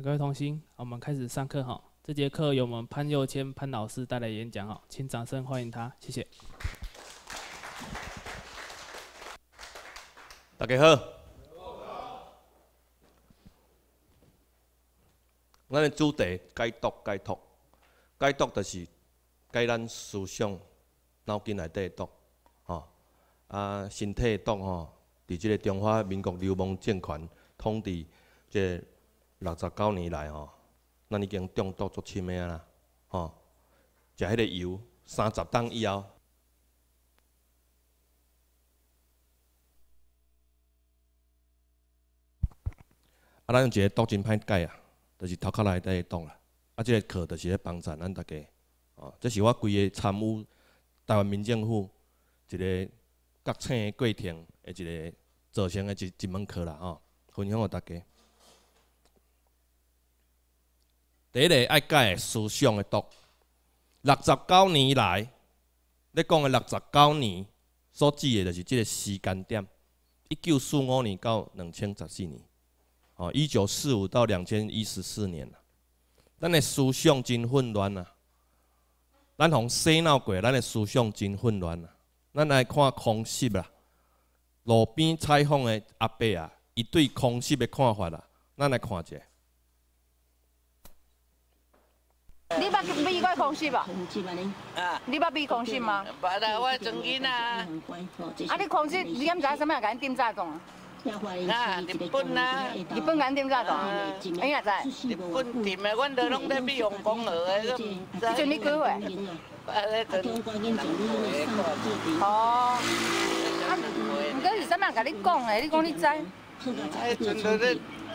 各位同心，我们开始上课哈。这节课由我们潘佑谦潘老师带来演讲哈，请掌声欢迎他，谢谢。大家好。我的主题解读解读，解读就是解咱思想脑筋内底读，哈啊，身体读哈，伫即个中华民国流氓政权统治即。六十九年来吼，咱已经中毒足深的啊啦吼。食迄个油三十档以后，啊，咱用一个毒真歹解啊，就是头壳内底毒啦。啊，即个课就是咧帮助咱大家，哦，这是我规个参与台湾民政府一个觉醒过程的一个造成的一一门课啦吼，分享给大家。第一，爱改思想的毒。六十九年来，你讲的六十九年，所指的就是即个时间点：一九四五年到两千十四年。哦，一九四五到两千一十四年咱的思想真混乱啊！咱从洗脑过咱的思想真混乱啊！咱来看空袭啦，路边采访的阿伯啊，伊对空袭的看法啦，咱来看一下。你捌美国空袭吧？啊，你捌美空袭吗？啦，我曾经啊。啊，你空袭，你今知什么人敢恁订炸弹？啊，日本啊，日本敢恁订炸啊，哎呀，知，日本点的，阮都拢在美用讲学的。准备几回？呃，都讲讲啊，唔过是啥物事跟你讲的？你讲你知？咧。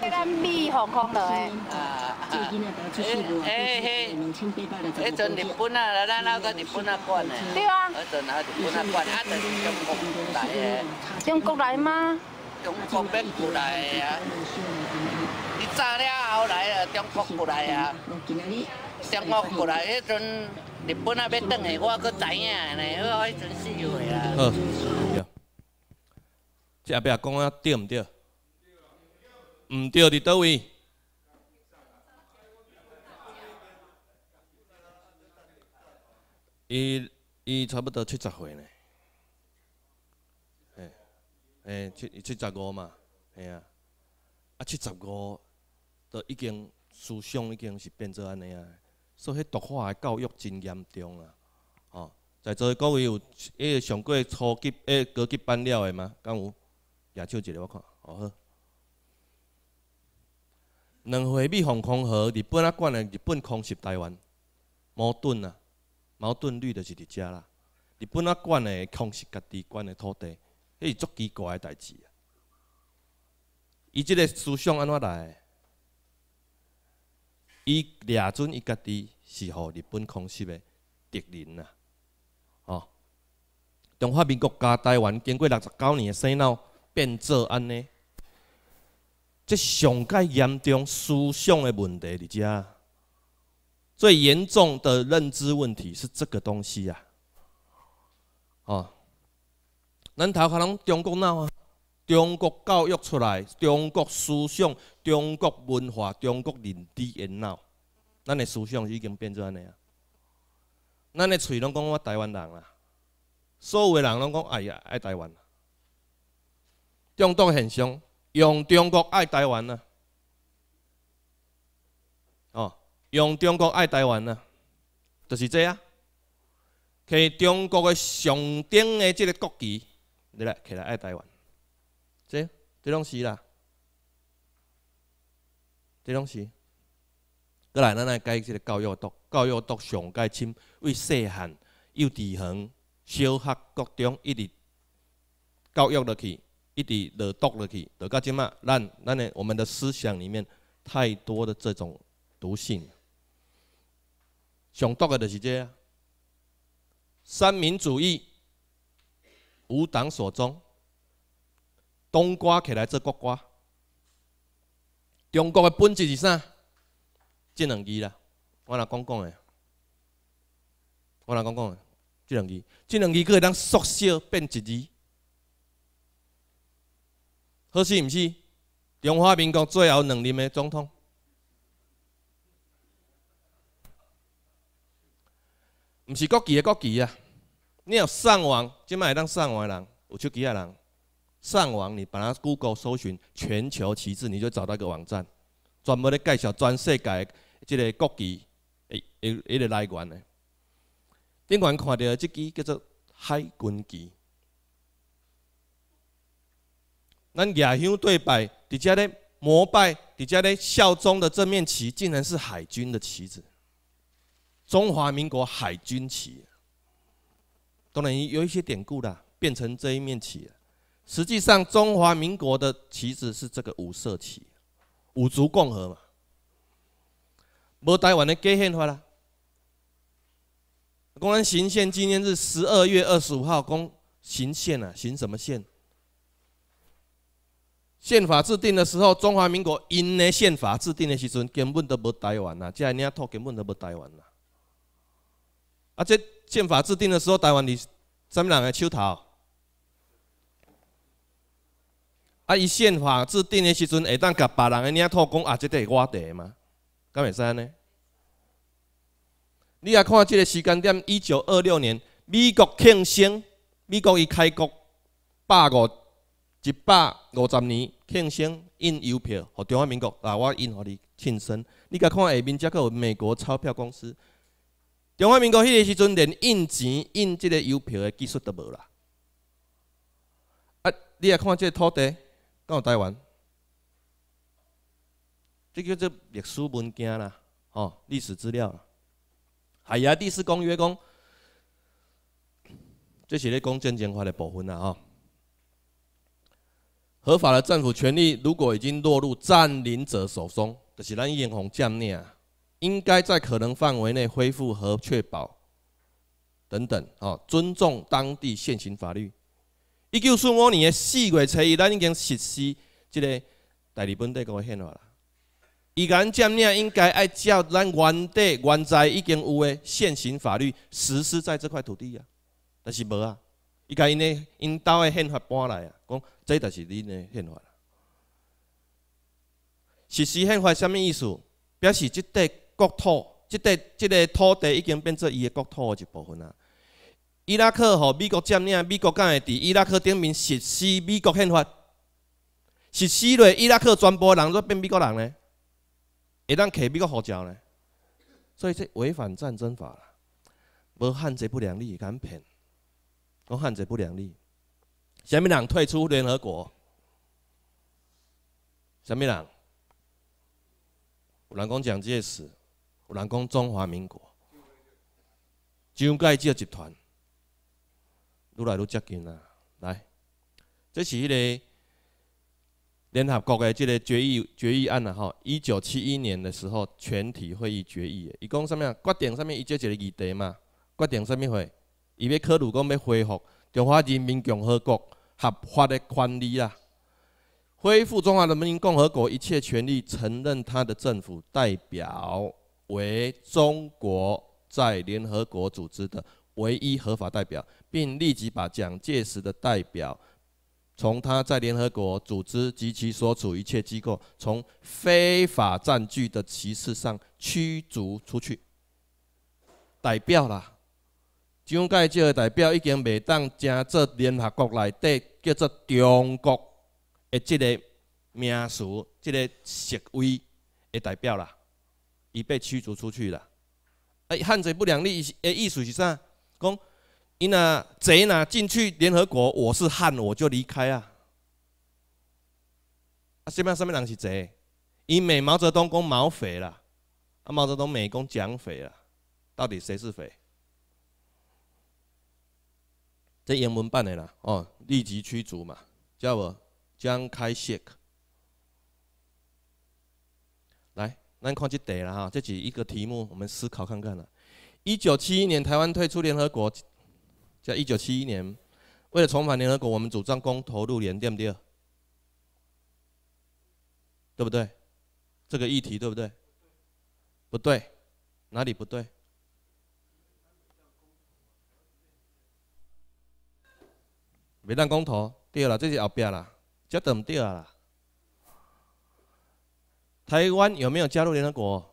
这咱米航空来啊啊，嘿，阵日本啊，咱个日本啊对啊，阵啊日本啊啊是中国来中国来吗？中国来啊，你了后来中国过来啊，中国过来，迄阵日本啊要转诶，我搁知影呢，我迄阵四岁啊。好，这讲啊对唔对？毋对伫倒位？伊伊差不多七十岁呢，诶诶，七七十五嘛，吓啊，啊七十五都已经思想已经是变做安尼啊，所以毒化的教育真严重啊！哦，在座的各位有迄个上过初级诶高级班了的吗？敢有？举手一个我看，好好。两回避防空和日本啊管的日本空袭台湾，矛盾啊，矛盾率就是伫遮啦。日本啊管的空袭家己管的土地，迄是足奇怪的代志啊。伊即个思想安怎来？伊掠准伊家己是互日本空袭的敌人啊。吼！中华民国家台湾经过六十九年的洗脑，变作安尼。即上个严重思想的问题，伫遮，最严重的认知问题是这个东西啊！哦，咱头壳拢中国闹啊，中国教育出来，中国思想、中国文化、中国人际炎闹，咱的思想已经变做安尼啊！咱的嘴拢讲我台湾人啦，所有的人拢讲哎呀爱台湾，中党现象。用中国爱台湾呐，哦，用中国爱台湾呐，就是这样。摕中国嘅上顶嘅这个国旗，来起来爱台湾，这这东西啦，这东西。再来，咱来搞一个教育督，教育督上加深，为细汉、幼稚园、小学、高中一直教育落去。一直了毒落去，得到即嘛，咱咱的我们的思想里面太多的这种毒性。上毒的就是这，三民主义、无党所宗、冬瓜起来做国瓜。中国的本质是啥？这两句啦，我来讲讲的，我来讲讲的，这两句，这两句可以当缩小变一字。好是毋是中华民国最后两任的总统？毋是国旗的国旗啊！你有上网，即卖当上网的人，有手机的人，上网你把它 Google 搜寻全球旗帜，你就找到个网站，专门咧介绍全世界即个国旗诶诶诶个来源的。顶款看到即支叫做海军旗。咱雅香对白，直接咧膜拜，直接咧效忠的这面旗，竟然是海军的旗子，中华民国海军旗。当然有一些典故啦，变成这一面旗。实际上，中华民国的旗子是这个五色旗，五族共和嘛。无台湾的改宪法啦。公安行宪今年是十二月二十五号，公行宪啊，行什么宪？宪法制定的时候，中华民国因呢宪法制定的时阵，根本都无台湾呐，这领土根本都无台湾呐。啊，这宪法制定的时候，台湾你三人的手头？啊，伊宪法制定的时阵，会当甲别人的领土讲啊，即块我地吗？干会使呢？你啊看这个时间点，一九二六年，美国庆生，美国伊开国百五。一百五十年庆生印邮票，互中华民国啊，我印，互你庆生。你甲看下则才有美国钞票公司。中华民国迄个时阵，连印钱、印即个邮票的技术都无啦。啊，你来看即个土地，刚有台湾，即叫做历史文件啦，吼，历史资料啦。海牙第四公约讲，这是咧讲战争法的部分啦，吼。合法的政府权力如果已经落入占领者手中，但是咱应从占领啊，应该在可能范围内恢复和确保等等哦，尊重当地现行法律。一九四五年四月初一，咱已经实施这个大日本帝国宪法啦。伊讲占领应该爱照咱原地原在已经有的现行法律实施在这块土地呀，但是无啊。伊家因咧因兜的宪法搬来啊，讲这就是恁的宪法实施宪法啥物意思？表示这块国土、这块、这个土地已经变做伊的国土的一部分啊。伊拉克和美国占领，美国敢会伫伊拉克顶面实施美国宪法？实施落伊拉克全部人都变美国人呢？会当摕美国护照呢？所以这违反战争法啦，无汉贼不两立，敢骗？跟汉贼不两立，什么人退出联合国。什么人？有人讲蒋介石，有人讲中华民国，蒋介石集团愈来愈接近啦。来，这是迄个联合国的这个决议决议案啦吼。一九七一年的时候，全体会议决议的，伊讲什么啊？决定上面一节一个议题嘛？决定什么会？伊要考虑讲要恢复中华人民共和国合法的权利啦，恢复中华人民共和国一切权利，承认他的政府代表为中国在联合国组织的唯一合法代表，并立即把蒋介石的代表从他在联合国组织及其所处一切机构从非法占据的歧视上驱逐出去，代表啦。蒋介石的代表已经未当再做联合国内底叫做中国的即个名词、即个席位的代表了，已被驱逐出去了。啊，汉贼不两立，诶意思是啥？讲，伊若贼若进去联合国，我是汉，我就离开啊。啊，谁物上物？人是贼？伊美毛泽东讲毛匪了，啊，毛泽东美讲蒋匪了，到底谁是匪？这英文版的啦，哦，立即驱逐嘛，叫我不？将开卸。来，咱看这题了哈，这几一个题目，我们思考看看了。一九七一年，台湾退出联合国，叫一九七一年，为了重返联合国，我们主张公投入联，对不对？对不对？这个议题对不对？不对，哪里不对？袂当讲头，对啦，这是后壁啦，这都毋对啊！台湾有没有加入联合国？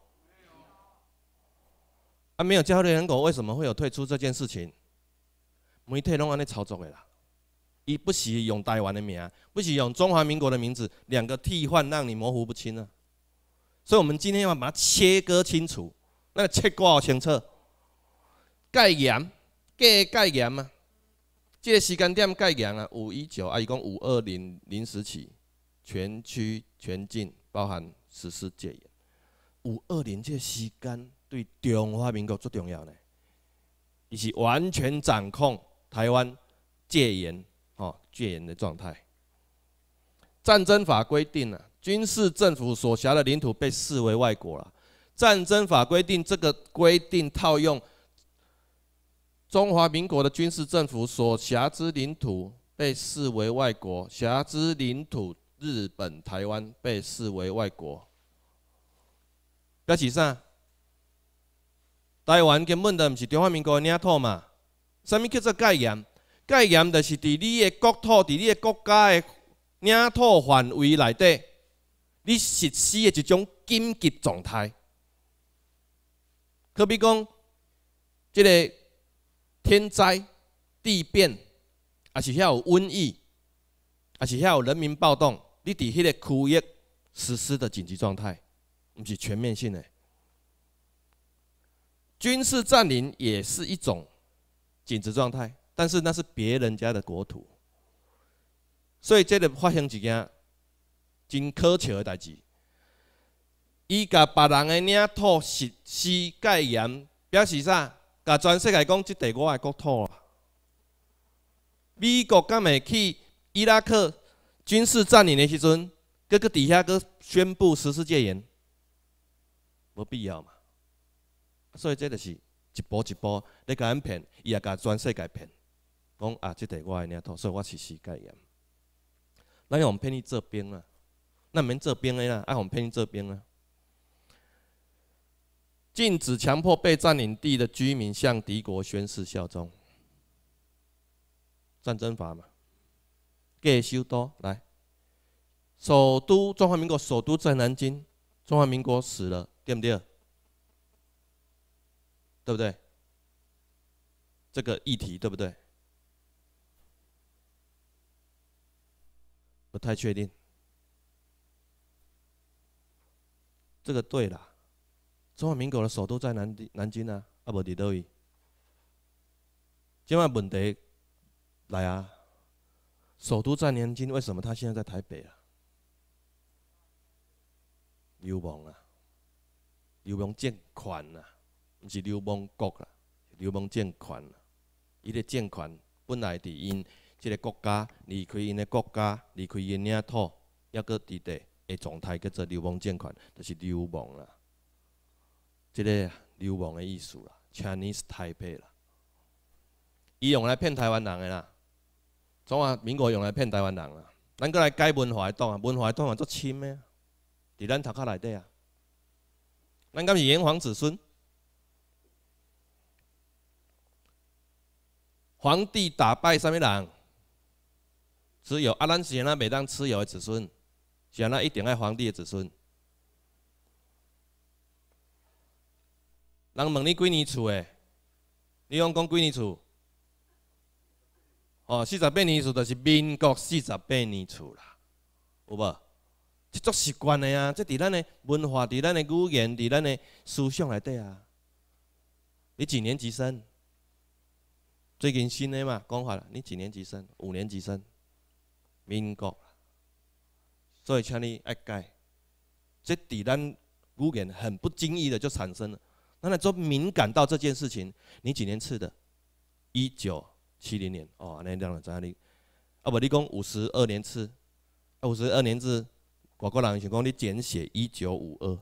啊，没有加入联合国，为什么会有退出这件事情？媒体拢安尼操作的啦，伊不是用台湾的名，不是用中华民国的名字，两个替换，让你模糊不清啊！所以我们今天要把它切割清楚，那个切割清楚，概念，个概念啊！这个时间点概严啊？五一九啊，一共五二零零时起，全区全境包含实施戒严。五二零这时间对中华民国最重要呢，伊是完全掌控台湾戒严哦，戒严的状态。战争法规定了军事政府所辖的领土被视为外国了。战争法规定这个规定套用。中华民国的军事政府所辖之领土被视为外国，辖之领土，日本、台湾被视为外国。表示啥？台湾根本就毋是中华民国的领土嘛？啥物叫做戒严？戒严就是伫你的国土、伫你的国家的领土范围内底，你实施的一种紧急状态。可比讲，即个。天灾、地变，还是还有瘟疫，还是还有人民暴动，你伫迄个区域实施的紧急状态，毋是全面性的。军事占领也是一种紧急状态，但是那是别人家的国土，所以这个发生一件，真可笑的代志。伊甲别人的领土实施戒严，表示啥？啊！全世界讲即地我的国土啊，美国敢会去伊拉克军事占领的时阵，各个底下都宣布实施戒严，无必要嘛。所以这就是一步一步咧甲敢骗，伊也甲全世界骗，讲啊，即地我的领土，所以我是世界严。咱用骗你做兵啊？咱毋免做兵的啦，啊，用骗你做兵啊？禁止强迫被占领地的居民向敌国宣誓效忠。战争法嘛，给修多来。首都中华民国首都在南京，中华民国死了对不对？对不对？这个议题对不对？不太确定。这个对了。中华民国的首都在南南京啊，啊无伫倒位。即晚问题来啊，首都在南京，为什么他现在在台北啊？流氓啊，流氓借款啊，毋是流氓国啊，流氓借款啊，伊个借款本来伫因即个国家离开因个国家，离开因领土抑搁伫地的状态叫做流氓借款，就是流氓啦。这个流亡的意思啦，Chinese Taipei 啦，伊用来骗台湾人啦，中华民国用来骗台湾人啦，咱过来改文化的党啊，文化的党啊作深的，在咱头壳内底啊，咱敢是炎黄子孙，皇帝打败三人？蚩只有咱是安那每当蚩尤的子孙，安那一点爱皇帝的子孙。人问你几年厝诶？你讲讲几年厝？哦，四十八年厝，就是民国四十八年厝啦，有无？即足习惯诶啊！即伫咱诶文化、伫咱诶语言、伫咱诶思想内底啊。你几年级生？最近新诶嘛，讲法啦。你几年级生？五年级生，民国。所以，请你爱改。这伫咱语言很不经意的就产生了。那那就敏感到这件事情，你几年次的？一九七零年哦，那当然在你啊不，你讲五十二年次，五十二年制，外国人想讲你简写一九五二，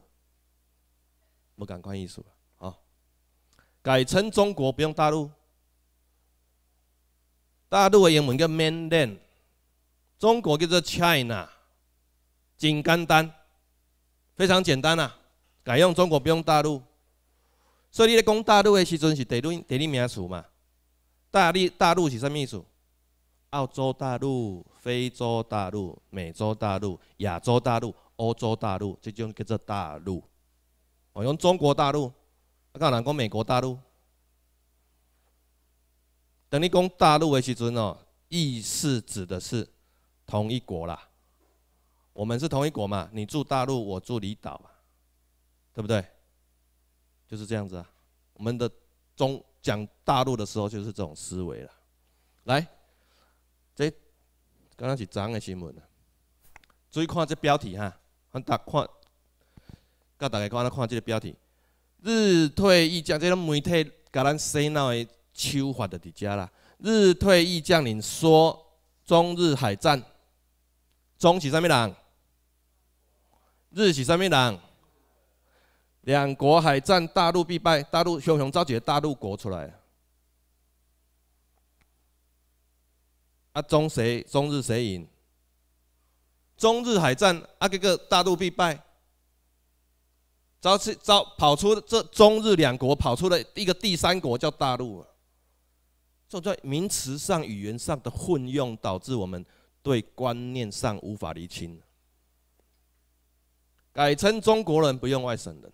无赶快意思了啊，改成中国不用大陆，大陆的英文叫 mainland，中国叫做 china，简单，非常简单啊，改用中国不用大陆。所以你咧讲大陆的时阵是第理第理名词嘛？大陆大陆是啥意思？澳洲大陆、非洲大陆、美洲大陆、亚洲大陆、欧洲大陆，这种叫做大陆。哦，用中国大陆，啊，当然讲美国大陆。等你讲大陆的时阵哦，意思指的是同一国啦。我们是同一国嘛？你住大陆，我住离岛，嘛，对不对？就是这样子啊，我们的中讲大陆的时候就是这种思维了。来，这刚刚起样的新闻啊，注意看这标题哈，很大看，教大家看看这个标题。日退役将，这个媒体给咱洗脑的手法就伫遮啦。日退役将领说，中日海战，中是啥物人？日是啥物人？两国海战，大陆必败。大陆雄雄召集大陆国出来。啊，中谁中日谁赢？中日海战，啊，这个大陆必败。招起招跑出这中日两国，跑出来一个第三国叫大陆。这在名词上、语言上的混用，导致我们对观念上无法厘清。改称中国人，不用外省人。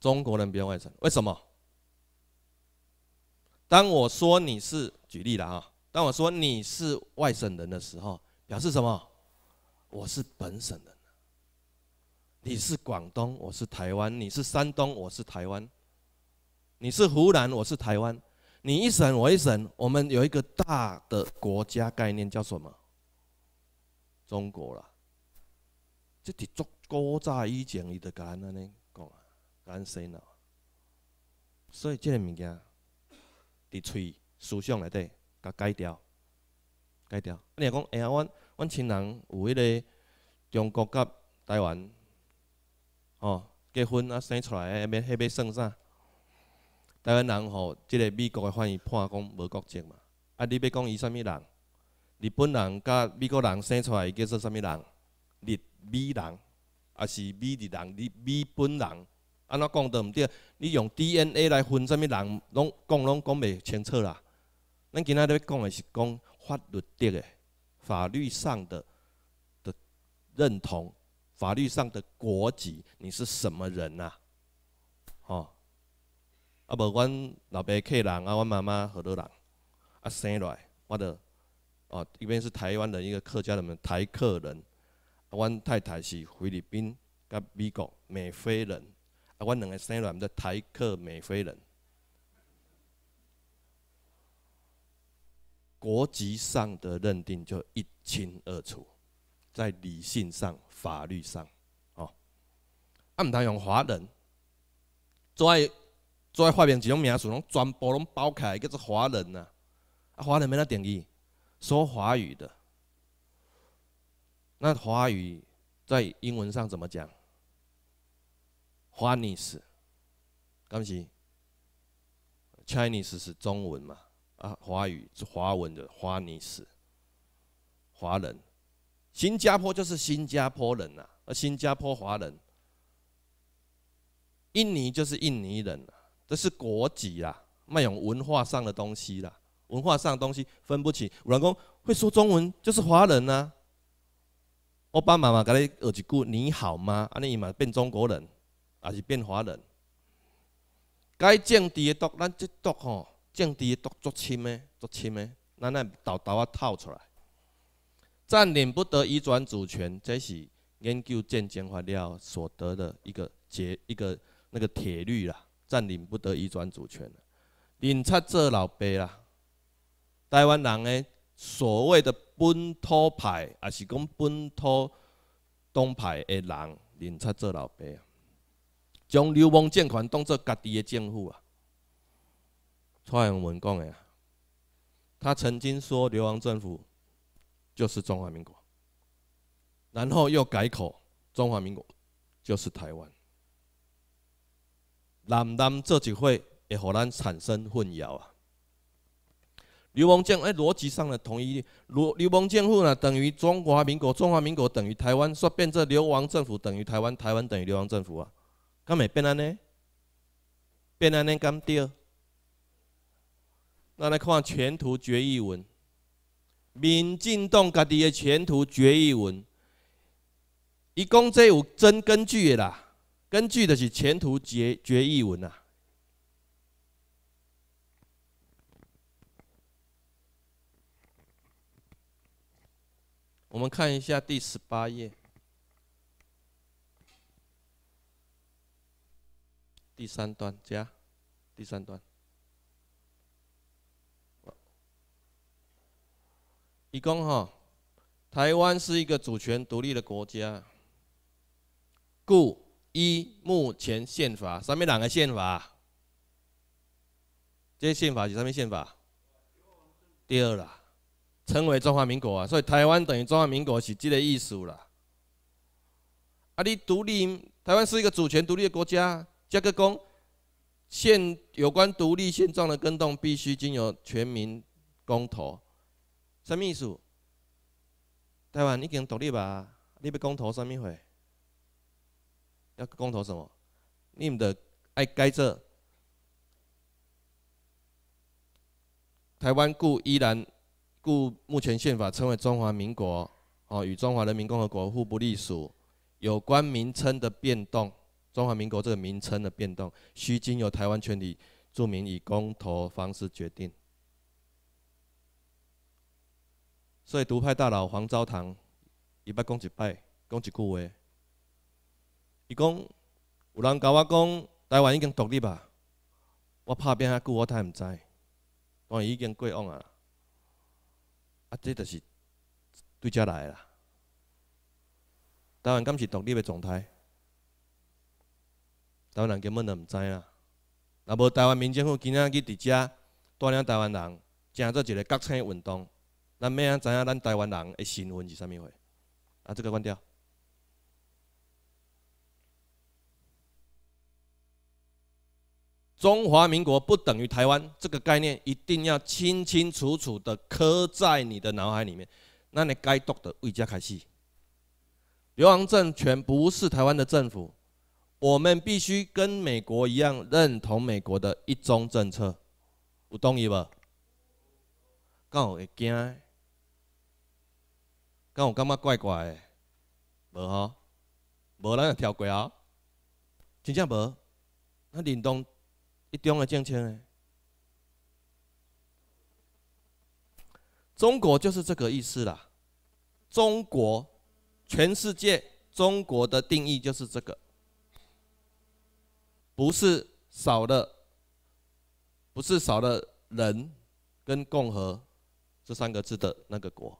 中国人不用外省，为什么？当我说你是举例了啊，当我说你是外省人的时候，表示什么？我是本省人。你是广东，我是台湾；你是山东，我是台湾；你是湖南，我是台湾。你一省，我一省，我们有一个大的国家概念叫什么？中国了。这得做国债以前，伊的干安呢。咱洗脑。所以即个物件伫喙思想内底，甲改掉，改掉。你讲，哎呀，阮阮亲人有迄个中国甲台湾，吼结婚啊生出来，迄爿迄要算啥？台湾人吼，即个美国个法院判讲无国籍嘛。啊，你要讲伊啥物人？日本人甲美国人生出来叫做啥物人？日美人，啊是美日人，日美本人。安怎讲都毋对，你用 DNA 来分啥物人，拢讲拢讲袂清楚啦。咱今仔日讲的是讲法律的，诶，法律上的的认同，法律上的国籍，你是什么人呐？哦，啊，无阮老爸客人，啊，阮妈妈荷兰人，啊，生来我的哦，一边是台湾人，一个客家人，台客人，啊，阮太太是菲律宾、甲美国、美菲人。啊，阮两个生卵的台客美菲人，国籍上的认定就一清二楚，在理性上、法律上，哦，啊，毋通用华人？做为发明一种名词，拢全部拢包起来，叫做华人呐。啊，华人没那定义？说华语的。那华语在英文上怎么讲？Chinese，刚 c h i n e s e 是中文嘛？啊，华语、华文的 Chinese，华人。新加坡就是新加坡人呐，呃，新加坡华人。印尼就是印尼人，这是国籍啦，没有文化上的东西啦。文化上的东西分不清，老公会说中文就是华人呐。我爸妈妈给你学一句，你好吗？啊，你立马变中国人。也是变华人，该政治的毒，咱即毒吼，政治的毒足深的，足深的，咱来斗斗啊，透出来。占领不得移转主权，这是研究战争法了所得的一个结，一个那个铁律啦。占领不得移转主权，认差做老爸啦。台湾人诶，所谓的本土派，也是讲本土东派的人，认差做老爸将流亡政权当作家己的政府啊！蔡英文讲的啊，他曾经说流亡政府就是中华民国，然后又改口中华民国就是台湾。难道这几会会互咱产生混淆啊？流亡政诶逻辑上呢，统一流流亡政府呢等于中华民国，中华民国等于台湾，说变作流亡政府等于台湾，台湾等于流亡政府啊？刚没变安尼，变安尼刚掉。那来看《前途决议文》，民进党家己的《前途决议文》，伊讲这有真根据啦，根据就是《前途决决议文》啦。我们看一下第十八页。第三段，加第三段。伊讲吼，台湾是一个主权独立的国家，故依目前宪法，上面两个宪法，这宪法是上面宪法，第二啦，称为中华民国啊，所以台湾等于中华民国是这个意思啦。啊，你独立，台湾是一个主权独立的国家。加个工，现有关独立现状的更动必须经由全民公投。么意思？台湾已经独立吧？你要公投什么会？要公投什么？你们的爱改这。台湾故依然故目前宪法称为中华民国哦，与中华人民共和国互不隶属。有关名称的变动。中华民国这个名称的变动，需经由台湾全体著名以公投方式决定。所以，独派大佬黄昭堂，伊捌讲一摆，讲一句话。伊讲有人甲我讲，台湾已经独立吧？我拍拼阿句，我太毋知，我已经过往啊！啊，这就是对遮来啦。台湾敢是独立的状态。台湾人根本就毋知啦，若无台湾民政府今仔日伫遮带领台湾人，正做一个觉醒运动。咱要安知影，咱台湾人诶新份是啥物事？啊，这个关掉。中华民国不等于台湾，这个概念一定要清清楚楚的刻在你的脑海里面。那你该读的，为家开始。刘氓政权不是台湾的政府。我们必须跟美国一样认同美国的一中政策，不同意敢有会惊，敢我感觉怪怪的，无吼，无咱也跳过啊，真正无，那认同一中的政策呢？中国就是这个意思啦。中国，全世界中国的定义就是这个。不是少了，不是少了人”跟“共和”这三个字的那个国。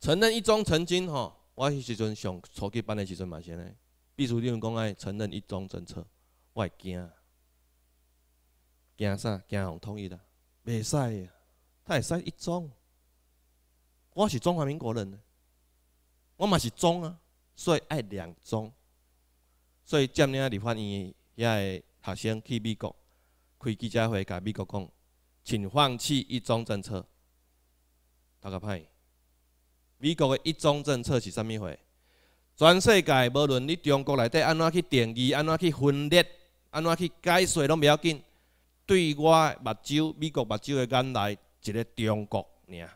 承认一中曾经吼，我迄时阵上初级班的时阵嘛，先嘞。秘书你们讲爱承认一中政策，我会惊，惊啥？惊红统一啦？袂使啊，他会使一中。我是中华民国人，我嘛是中啊，所以爱两中。所以，占领二法院遐个学生去美国开记者会，甲美国讲，请放弃一中政策。大家拍。美国个一中政策是啥物货？全世界无论你中国内底安怎去定义、安怎去分裂、安怎去解释，拢袂要紧。对我目睭、美国目睭个眼来，一个中国尔。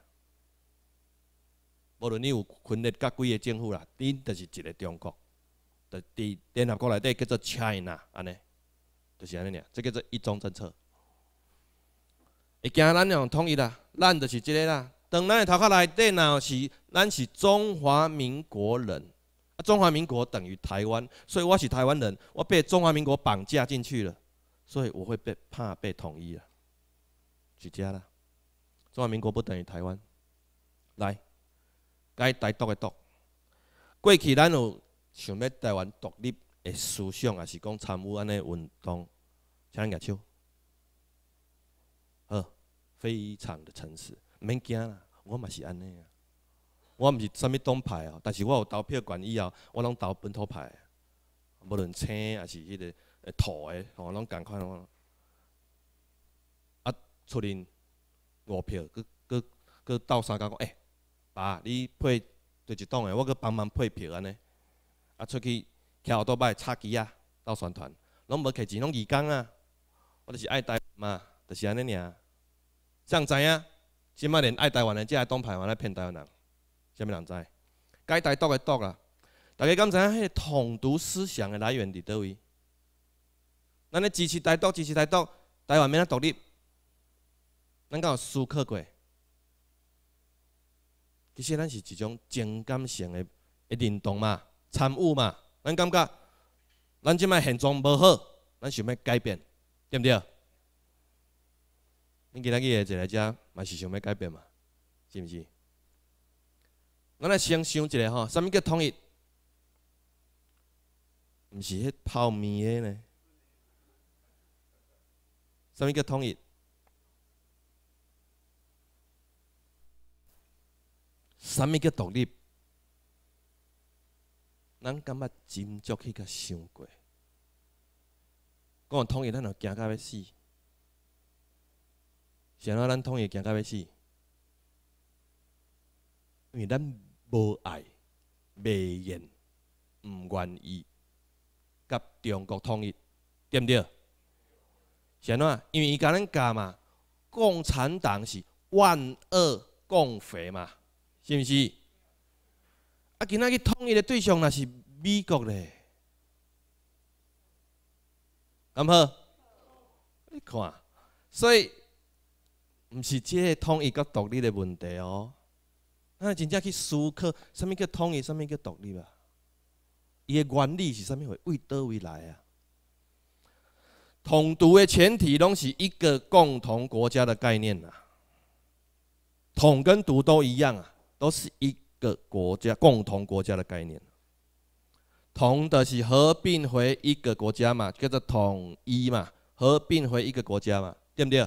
无论你有分裂甲几个政府啦，恁就是一个中国。伫电联合国内底叫做 China，安尼，就是安尼俩，这叫做一中政策。会惊咱俩统一啦，咱就是这个啦。当咱的头壳内底若是，咱是中华民国人，啊，中华民国等于台湾，所以我是台湾人，我被中华民国绑架进去了，所以我会被怕被统一啊，举家啦。中华民国不等于台湾，来，该台独的独，过去咱有。想要台湾独立的思想，也是讲参与安尼运动，请举手。好，非常的诚实，免惊啦，我嘛是安尼啊。我毋是啥物党派哦，但是我有投票权以后，我拢投本土派，无论青还是迄个土的，吼，拢共款。啊，出面五票，佮佮佮斗三共讲，哎，爸，你配对一党诶，我佮帮忙配票安尼。啊，出去徛后多摆插旗啊，到宣传，拢无摕钱，拢义工啊。我就是爱台湾嘛，就是安尼尔。怎知影？即摆连爱台湾的，只爱当台湾来骗台湾人，啥物人知？该台独的独啊！大家敢知影？迄个统独思想的来源伫倒位？咱咧支持台独，支持台独，台湾免得独立，咱敢有输克过？其实咱是一种情感性嘅认同嘛。参悟嘛，咱感觉咱即卖现状无好，咱想要改变，对毋对？咱今仔日坐来遮嘛是想要改变嘛，是毋是？咱来先想一下吼，啥物叫统一？毋是迄泡面诶呢？啥物叫统一？啥物叫独立？咱感觉斟酌去甲想过，讲统一咱就惊到要死，安怎咱统一惊到要死，因为咱无爱、未愿、毋愿意甲中国统一，对毋对？安怎？因为伊甲咱教嘛？共产党是万恶共匪嘛，是毋是？啊，今仔日统一的对象若是美国咧，甘好？你看，所以毋是即个统一甲独立的问题哦。啊，真正去思考，什物叫统一，什物叫独立啊？伊诶原理是啥物？为为到未来啊？统独的前提拢是一个共同国家的概念啊。统跟独都一样啊，都是一。个国家共同国家的概念，同的是合并回一个国家嘛，叫做统一嘛，合并回一个国家嘛，对不对？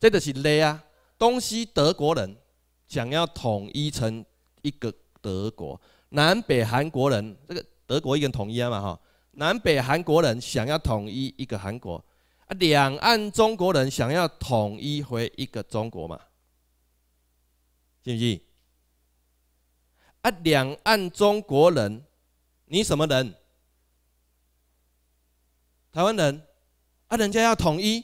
这就是嘞啊，东西德国人想要统一成一个德国，南北韩国人这个德国已经统一了嘛哈，南北韩国人想要统一一个韩国，啊，两岸中国人想要统一回一个中国嘛。愿意？啊，两岸中国人，你什么人？台湾人？啊，人家要统一，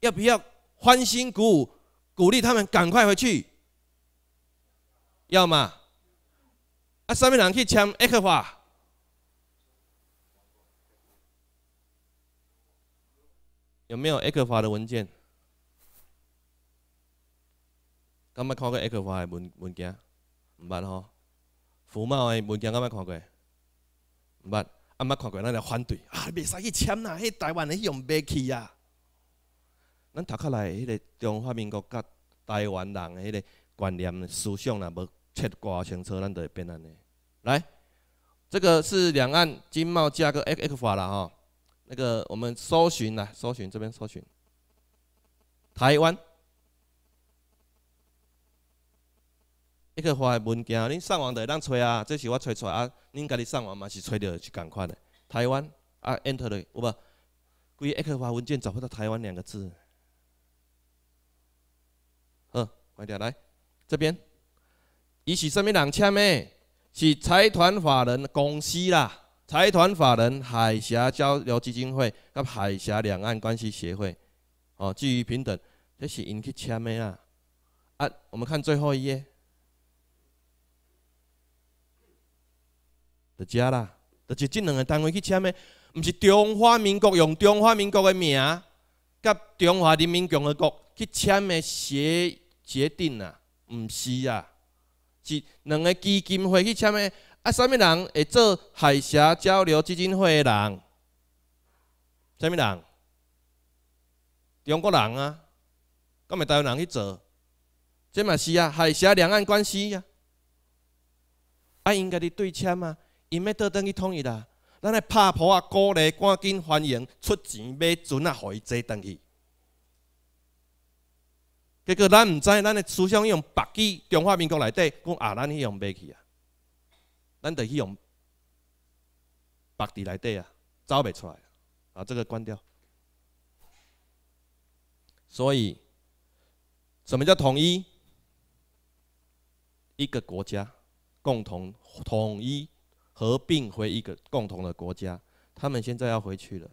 要不要欢欣鼓舞，鼓励他们赶快回去？要吗？啊，上面人去签《埃克法》，有没有《e 克法》的文件？刚捌看过《ECFA》的文文件，唔捌吼？服贸的文件刚捌看过，唔捌。啊，捌看过，咱就反对。啊，未使去签啦，迄台湾的用白气啊。咱读壳来，迄个中华民国甲台湾人迄个观念思想呐，无切割清楚，咱就会变安尼。来，这个是两岸经贸价格《x x f 啦吼。那个，我们搜寻啦，搜寻这边搜寻，台湾。e 个 c 的文件，恁上网就会当找啊。这是我找出来啊，恁家己上网嘛是找着是同款的。台湾啊，enter 的有无？规 e x c 文件找不到“台湾”两个字。嗯，快点来这边。伊是上物人签的？是财团法人公司啦，财团法人海峡交流基金会和海峡两岸关系协会。哦，基于平等，这是因去签的啊？啊，我们看最后一页。就遮啦，就是即两个单位去签的，毋是中华民国用中华民国的名，甲中华人民共和国去签的协协定啊，毋是啊，是两个基金会去签的。啊，什物人会做海峡交流基金会的人？什物人？中国人啊，敢咪台湾人去做？这嘛是啊，海峡两岸关系啊，啊，应该伫对签吗？因要倒等去统一啦，咱来拍破啊！鼓励、赶紧欢迎、出钱买船啊，互伊坐东西。结果咱毋知，咱的思想用白底，中华民国内底，讲啊，咱用袂去啊，咱得去用白底内底啊，走袂出来啊。把这个关掉。所以，什么叫统一？一个国家共同统一。合并回一个共同的国家，他们现在要回去了。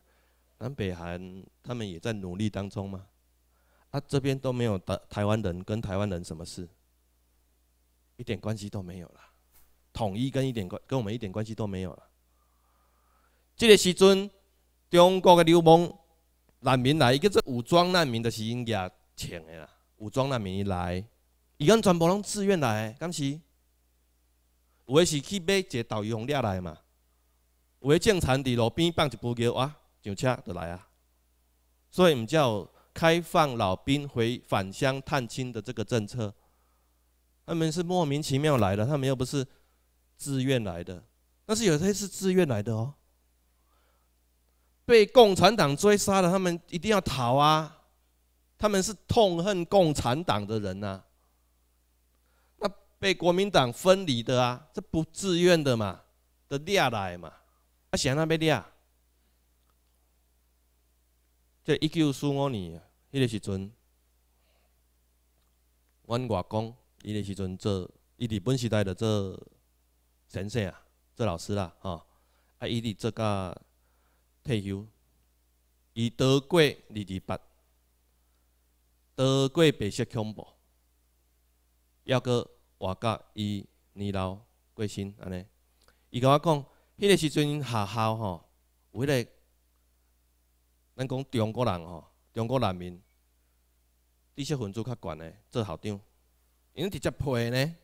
南北韩他们也在努力当中吗？啊，这边都没有台台湾人跟台湾人什么事，一点关系都没有了。统一跟一点关跟我们一点关系都没有了。这个时阵，中国的流氓难民来，个是武装难民，的是应该请的啦。武装难民一来，伊跟全部拢自愿来，敢是？或者是去买一个导游，从抓来嘛。有的正常伫路边放一部车，哇，上车就来啊。所以，唔叫开放老兵回返乡探亲的这个政策，他们是莫名其妙来的，他们又不是自愿来的。但是有些是自愿来的哦，被共产党追杀了，他们一定要逃啊。他们是痛恨共产党的人呐。被国民党分离的啊，这不自愿的嘛，的掠来嘛，啊，谁他被掠。这一九四五年，迄个时阵，阮外公伊个时阵做，伊伫本时代的做先生啊，做老师啦，吼，啊伊伫做甲退休，伊得过二二八，得过白色恐怖，要个。我甲伊年老过身安尼，伊甲我讲，迄个时阵学校吼，有迄个，咱讲中国人吼，中国人民知识分子较悬的做校长，因直接批呢，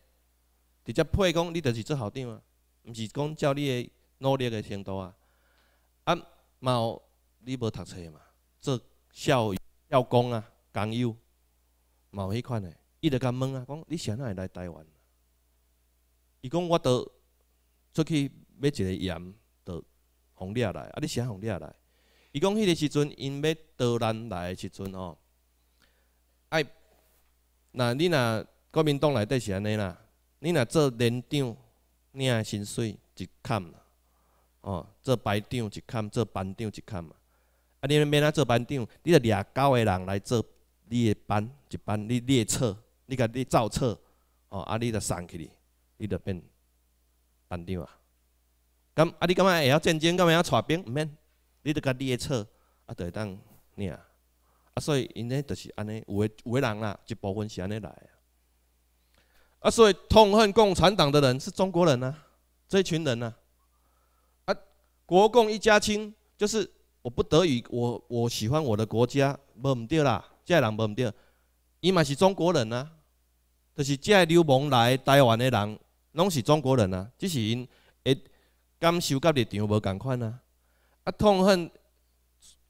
直接批讲你就是做校长啊，毋是讲照你的努力的程度啊，啊嘛有你无读册嘛，做校校工啊，工友嘛有迄款的。伊就甲问啊，讲你先会来台湾？伊讲我到出去买一个盐，到红掠来，啊，你啥红掠来。伊讲迄个时阵，因要多咱来诶时阵吼，哎，那你若国民党内底是安尼啦，你若做连长，你若薪水一砍啦，哦，做排长一砍，做班长一嘛，啊，你免要做班长，你着掠九个人来做你诶班一班，你列册。你甲你造册，哦，啊，你着送去哩，你着变班长啊？咁啊，你今晚会晓战争，今会要带兵，毋免？你着你诶册，啊，会当，领。啊，啊，所以因呢，著是安尼，有诶有诶人啦，一部分是安尼来啊。啊，所以痛恨共产党的人是中国人啊，这群人啊，啊，国共一家亲，就是我不得已，我我喜欢我的国家，无毋对啦，个人无毋对？伊嘛是中国人啊，就是这流氓来台湾的人，拢是中国人啊！只是因一感受立场无同款啊！啊，痛恨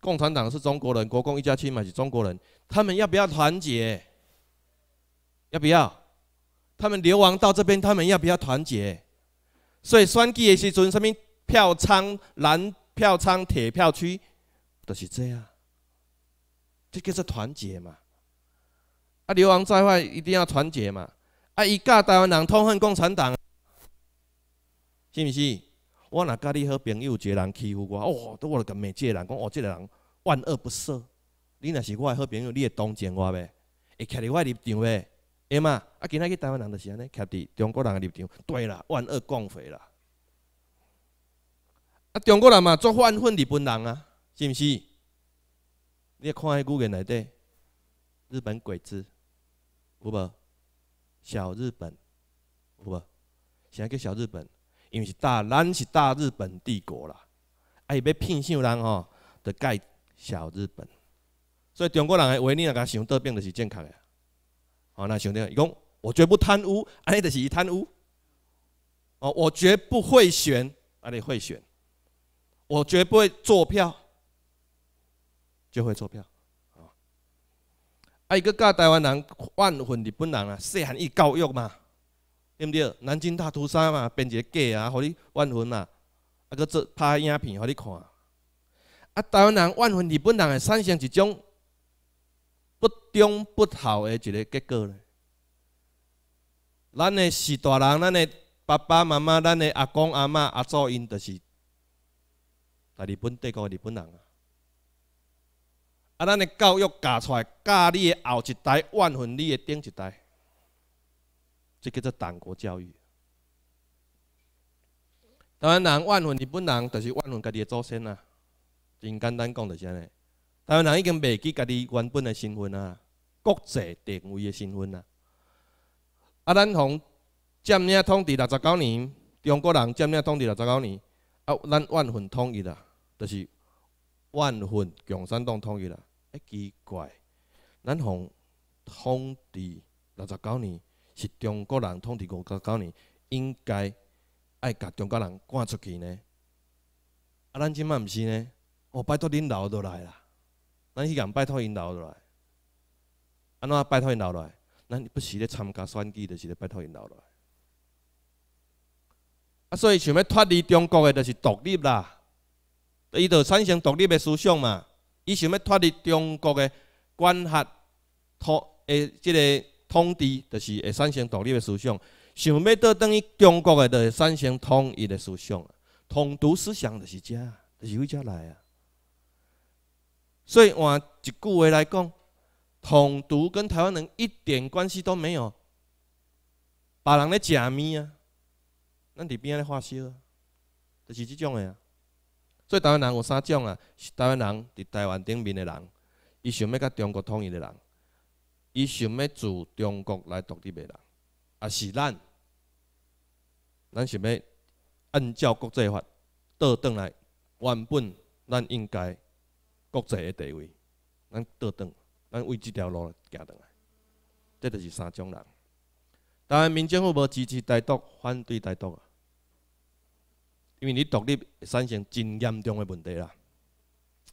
共产党是中国人，国共一家亲嘛是中国人。他们要不要团结？要不要？他们流亡到这边，他们要不要团结？所以选举的时阵，什么票仓南票仓铁票区，都是这样。这个是团结嘛？啊！流亡在外一定要团结嘛！啊，伊教台湾人痛恨共产党，是毋是？我若甲你好朋友，一个人欺负我，哦，都我来跟骂即个人讲，哦，即个人万恶不赦。你若是我好朋友，你会同情我袂？会徛伫我立场袂？会嘛，啊，今仔日台湾人就是安尼，徛伫中国人立场，对啦，万恶共匪啦。啊，中国人嘛，做反恨日本人啊，是毋是？你要看迄句人来底，日本鬼子。有无？小日本，有无？啥叫小日本，因为是大，咱是大日本帝国啦。啊，伊要骗乡人哦，就盖小日本。所以中国人诶，为呢人家想得病，就是健康的。哦，那兄弟，伊讲我绝不贪污，安尼是伊贪污哦。我绝不会选，安尼会选。我绝不会做票，就会做票。啊！伊教台湾人万恨日本人啊，细汉伊教育嘛，对毋对？南京大屠杀嘛，编一个假啊，互你万恨啊，啊！做拍影片互你看，啊！台湾人万恨日本人，产生一种不忠不孝的一个结果嘞。咱的四大人，咱的爸爸妈妈，咱的阿公阿妈阿祖，因就是在日本帝国的日本人啊。啊！咱的教育教出来，教你的后一代，万分你的顶一代，即叫做党国教育。台湾人万分日本人，就是万分家己的祖先啊！真简单讲就是安尼。台湾人已经袂记家己原本的身份啊，国际定位的身份啊。啊！咱从占领统治六十九年，中国人占领统治六十九年，啊，咱万分统一啦，就是万分共产党统一啦。哎，奇怪！咱从统治六十九年，是中国人统治五十九年，应该爱甲中国人赶出去呢。啊，咱即麦毋是呢？哦，拜托恁留落来啦，咱去共拜托留落来。啊，怎拜托留落来，咱不是咧参加选举，就是咧拜托留落来。啊，所以想要脱离中国的，就是独立啦。伊就产生独立的思想嘛。伊想要脱离中国的管辖，统诶，即个统治，就是会产生独立的思想；，想要倒等于中国的，就会产生统一的思想。统独思想就是遮，就是为遮来啊。所以换一句话来讲，统独跟台湾人一点关系都没有，别人咧食物啊，咱伫边仔咧发烧就是即种诶啊。所以台湾人有三种啊：是台湾人，伫台湾顶面的人；伊想要甲中国统一的人；伊想要做中国来独立的人；啊是咱，咱想要按照国际法倒转来原本咱应该国际的地位，咱倒转，咱为即条路行转来，这就是三种人。台湾民政府无支持台独，反对台独啊。因为你独立会产生真严重的问题啦。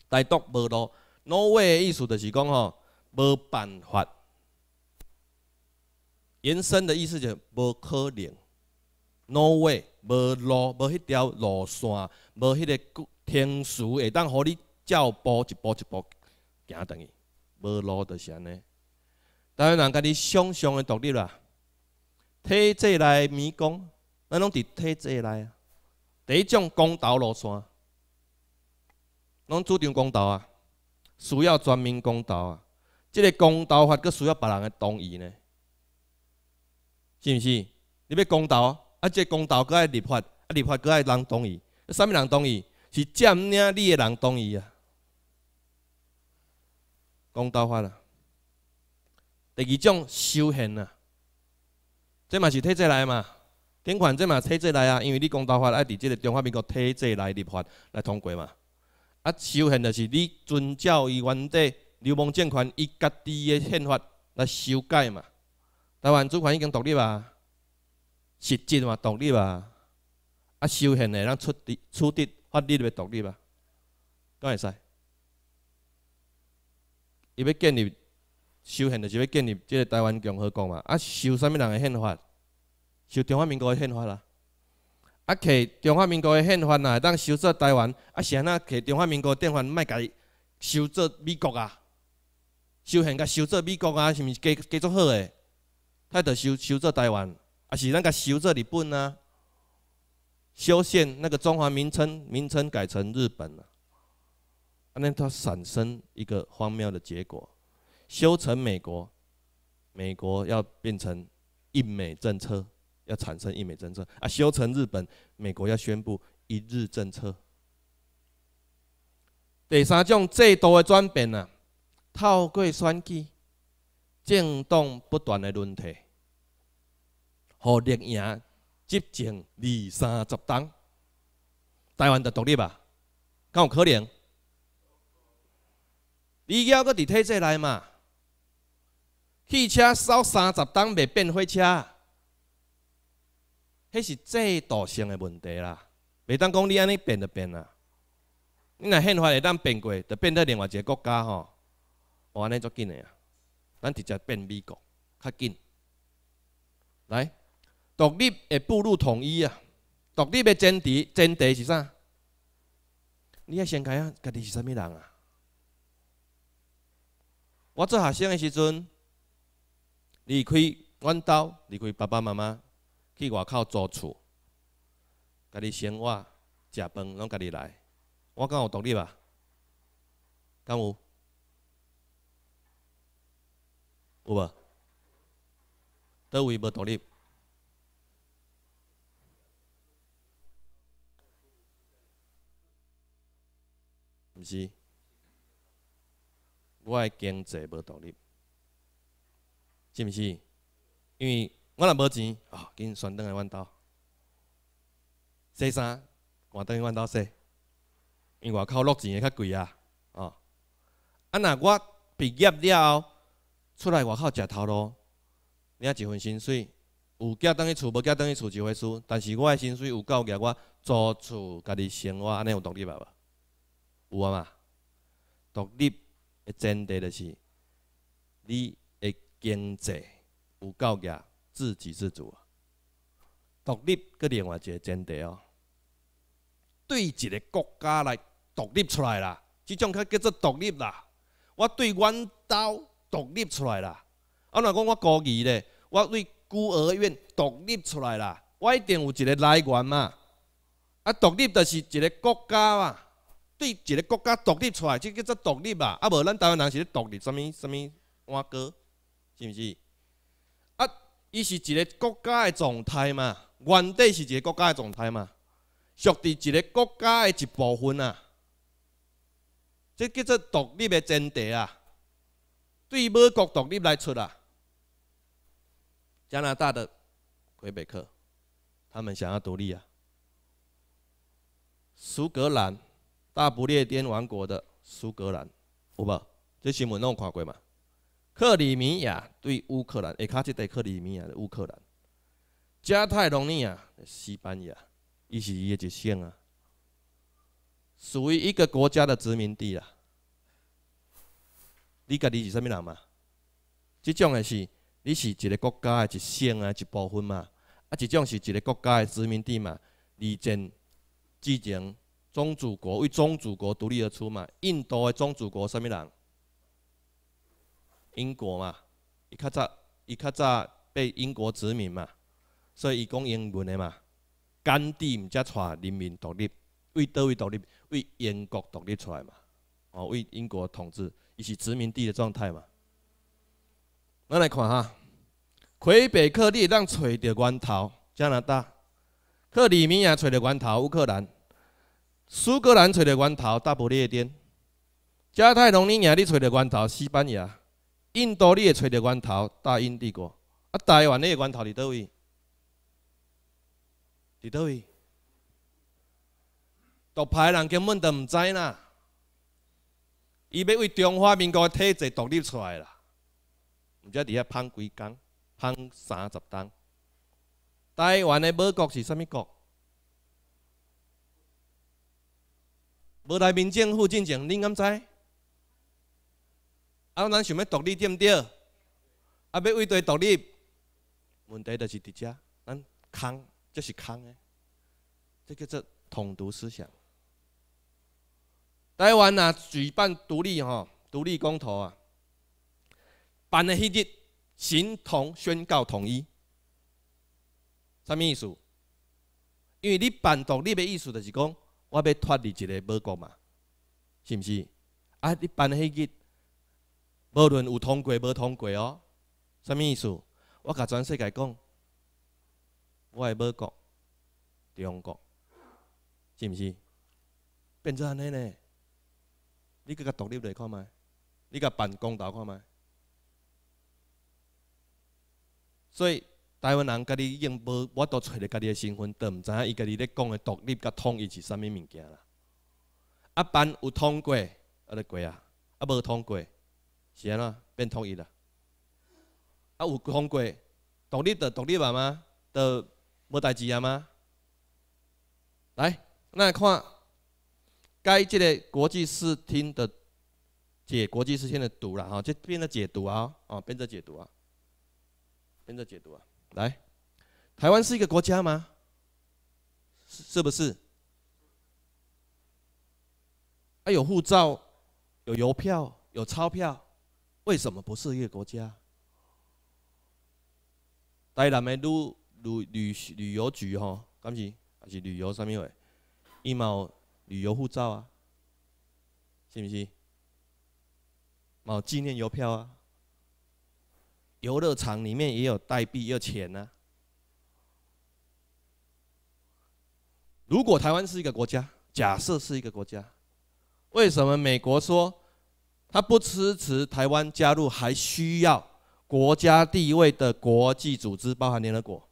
台独无路，挪威的意思就是讲吼，无办法。延伸的意思就是无可能。挪威无路，无迄条路线，无迄个天数会当互你照步一步一步行等去。无路就是安尼。当然人家你想象的独立啦，体制内迷宫，咱拢伫体制内啊。第一种公道路线，拢主张公道啊，需要全民公道啊。即个公道法，佫需要别人的同意呢，是毋是？你要公道，啊，即、个公道佫爱立法，啊，立法佫爱人同意，甚物人同意？是占领你的人同意啊？公道法啊。第二种修行啊，这嘛是退制来嘛。憲款即嘛体制内啊，因为你公道法爱伫即个中华民国体制内立法来通过嘛。啊，修憲就是你遵照伊原底流氓政权伊家己嘅宪法来修改嘛。台湾主权已经独立啊，实质嘛独立啊。啊，修憲嘅人出伫出伫法律要独立啊，幹会使？伊要建立修憲就是要建立即个台湾共和国嘛。啊，修啥物人嘅宪法？修中华民国的宪法啦，啊，摕中华民国的宪法来当修作台湾，啊，是安啊，摕中华民国的宪法卖伊修做美国啊，修宪甲修做美国啊，是毋是加继续好诶？他得修修做台湾，啊，是咱甲修做日本啊？修宪那个中华名称名称改成日本啊。安尼，它产生一个荒谬的结果，修成美国，美国要变成印美政策。要产生一美政策啊，修成日本、美国要宣布一日政策。第三种制度的转变啊，透过选举、政党不断的轮替，互立赢执政二三十党，台湾的独立吧？够有可能？你要搁伫体制来嘛？汽车烧三十档未变火车？迄是制度性的问题啦，袂当讲你安尼变就变啦，你若宪法会当变过，就变到另外一个国家吼，我安尼足紧诶啊，咱直接变美国较紧，来独立诶步入统一啊，独立要前提前提是啥？你要先看下家己是啥物人啊？我做学生诶时阵，离开阮兜，离开爸爸妈妈。去外口租厝，家己生活、食饭拢家己来，我敢有独立啊？敢有？有无？倒位无独立？毋是？我诶经济无独立，是毋是？因为。我若无钱，啊，紧选倒来弯道洗衫，换倒去弯道洗，因外口落钱会较贵啊，哦，啊！若我毕业了后出来外口食头路，领一份薪水有寄倒去厝，无寄倒去厝一回事，但是我的薪水有够额，我租厝，家己生活安尼有独立啊无？有啊嘛？独立的前提就是你个经济有够额。自给自足啊，独立个另外一个前提哦，对一个国家来独立出来啦，即种较叫做独立啦。我对阮兜独立出来啦，啊，若讲我孤儿咧，我对孤儿院独立出来啦，我一定有一个来源嘛。啊，独立就是一个国家嘛，对一个国家独立出来，即叫做独立啦。啊，无咱台湾人是咧独立，什么什么，我哥，是毋是？伊是一个国家的状态嘛，原底是一个国家的状态嘛，属于一个国家的一部分啊，这叫做独立的前地啊。对美国独立来出啊，加拿大的魁北克，他们想要独立啊。苏格兰，大不列颠王国的苏格兰，有无？这新闻拢有看过嘛？克里米亚对乌克兰，下骹即带克里米亚的乌克兰。加泰罗尼亚西班牙，伊是伊的一省啊，属于一个国家的殖民地啦。你家己是啥物人嘛？即种的是，你是一个国家的一省啊一部分嘛。啊，即种是一个国家的殖民地嘛。二战之前，中祖国为中祖国独立而出嘛。印度的中祖国什物人？英国嘛，伊较早，伊较早被英国殖民嘛，所以伊讲英文诶嘛。甘地毋则带人民独立，为倒位独立，为英国独立出来嘛。哦，为英国统治，伊是殖民地的状态嘛。咱来看哈，魁北克会当找着源头，加拿大；克里米亚找着源头，乌克兰；苏格兰找着源头，大不列颠；加泰隆尼亚咧找着源头，西班牙。印度你会找着源头，大英帝国。啊，台湾的源头伫倒位？伫倒位？独派人根本都毋知呐。伊要为中华民国体制独立出来啦，毋知伫遐判几工，判三十工。台湾的美国是啥物国？无台民政府进正，你敢知？啊，咱想要独立点对？啊，要为对独立问题，就是伫遮，咱空，这是空的，这叫做统独思想。台湾呐，举办独立吼，独立公投啊，办的迄日，形同宣告统一。啥物意思？因为你办独立的意思，就是讲我要脱离一个美国嘛，是毋是？啊，你办的迄日。无论有通过无通过哦，啥物意思？我甲全世界讲，我诶美国、中国，是毋是？变做安尼呢？你个独立来看麦，你甲办公道看麦。所以台湾人家己已经无，我都揣着家己诶身份，都毋知影伊家己咧讲诶独立甲统一是啥物物件啦。一办有通过，啊，咧过啊；啊，无通过。是安怎变统一了。啊，有通过独立的独立了吗？的无代志啊吗？来，那看该这个国际视听的解国际视听的读了哈，这边的解读啊，啊，边的解读啊，边的解读啊，来，台湾是一个国家吗？是是不是？啊，有护照，有邮票，有钞票。为什么不是一个国家？台南的旅旅旅旅游局吼，还是还是旅游上面的，一毛旅游护照啊，是不是？毛纪念邮票啊，游乐场里面也有代币，有钱呐。如果台湾是一个国家，假设是一个国家，为什么美国说？他不支持台湾加入，还需要国家地位的国际组织，包含联合国，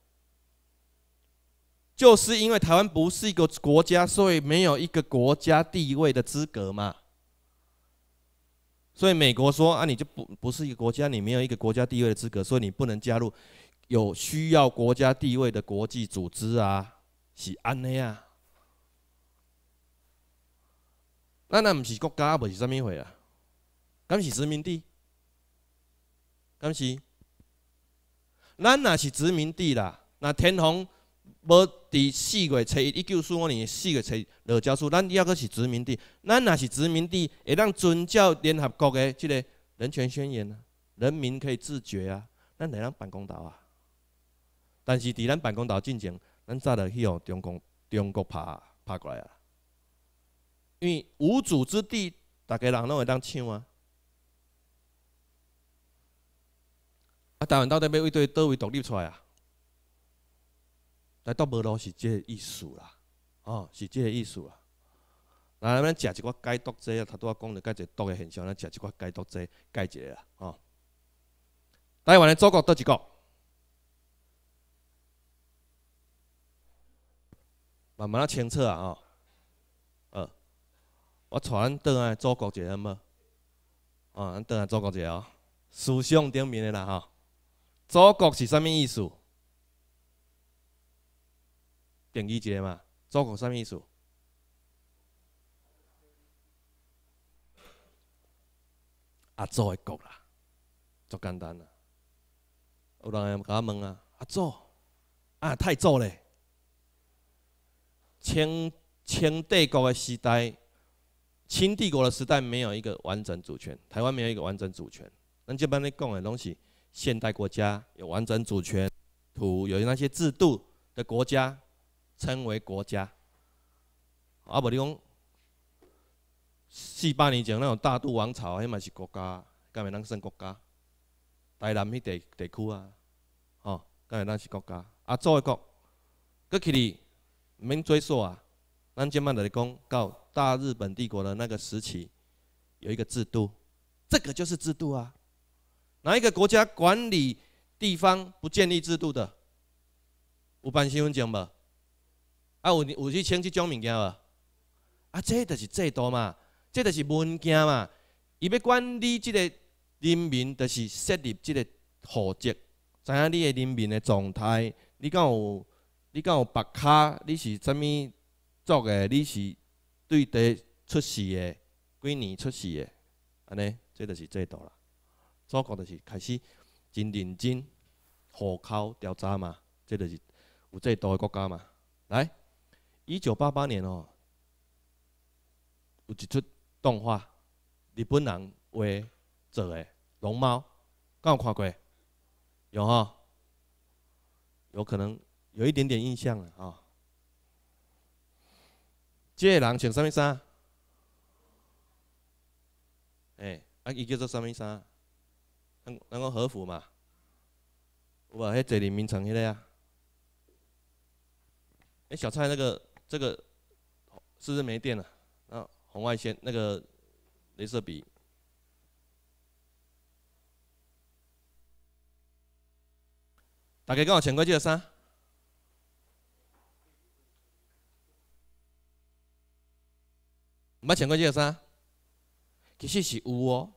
就是因为台湾不是一个国家，所以没有一个国家地位的资格嘛。所以美国说：“啊，你就不不是一个国家，你没有一个国家地位的资格，所以你不能加入有需要国家地位的国际组织啊，是安尼啊。那那不是国家，不是什么会啊？”敢是殖民地，敢是，咱也是殖民地啦。那天皇无伫四月初一，一九四五年的四月初六交出，咱抑阁是殖民地。咱也是殖民地，会当遵照联合国的即个人权宣言啊，人民可以自决啊。咱会当办公岛啊，但是伫咱办公岛进前，咱早著去互中共中国拍拍过来啊。因为无主之地，逐家人拢会当抢啊。台湾到底要为对倒位独立出来啊？来都无路是即个意思啦，哦，是即个意思啦。那咱食一寡解剂者，他拄仔讲了一个毒的现象，咱食一寡解毒者，解一下啦，哦。台湾的祖国倒一个，慢慢清楚啊，哦，呃，我传倒来祖国一者么？哦，咱倒来祖国者哦，思想顶面的啦，哈。祖国是啥物意思？定义一下嘛，祖国啥物意思？阿祖诶国啦，足简单啦。有人会甲搞问啊，阿祖啊太祖咧，清清帝国的时代，清帝国的时代没有一个完整主权，台湾没有一个完整主权，咱即边咧讲的拢是。现代国家有完整主权、土有那些制度的国家，称为国家。阿伯讲，四百年前那种大渡王朝，迄嘛是国家，干咩咱算国家？台南迄地地区啊，吼，干咩咱是国家？啊，作为一个，过去哩免追溯啊，咱今麦来讲到大日本帝国的那个时期，有一个制度，这个就是制度啊。哪一个国家管理地方不建立制度的，有办新闻奖无？啊，有有去请即种物件无？啊，这就是制度嘛，这就是文件嘛。伊要管理这个人民，就是设立这个户籍，知影你的人民的状态。你敢有你敢有白卡？你是怎么做的？你是对待出世的，几年出世的？安尼，这就是制度啦。所国就是开始真认真户口调查嘛，这就是有最多的国家嘛。来，一九八八年哦，有一出动画，日本人画做的《龙猫》，刚有看过？有哦，有可能有一点点印象了哦。这个人穿什么衫？哎，啊，伊叫做什么衫？南南够和服嘛，有无？迄个人面诚迄个啊？哎，小蔡那个这个是不是没电了？那红外线那个镭射笔，大家刚我钱过几个三？没钱过几个三？其实是有哦。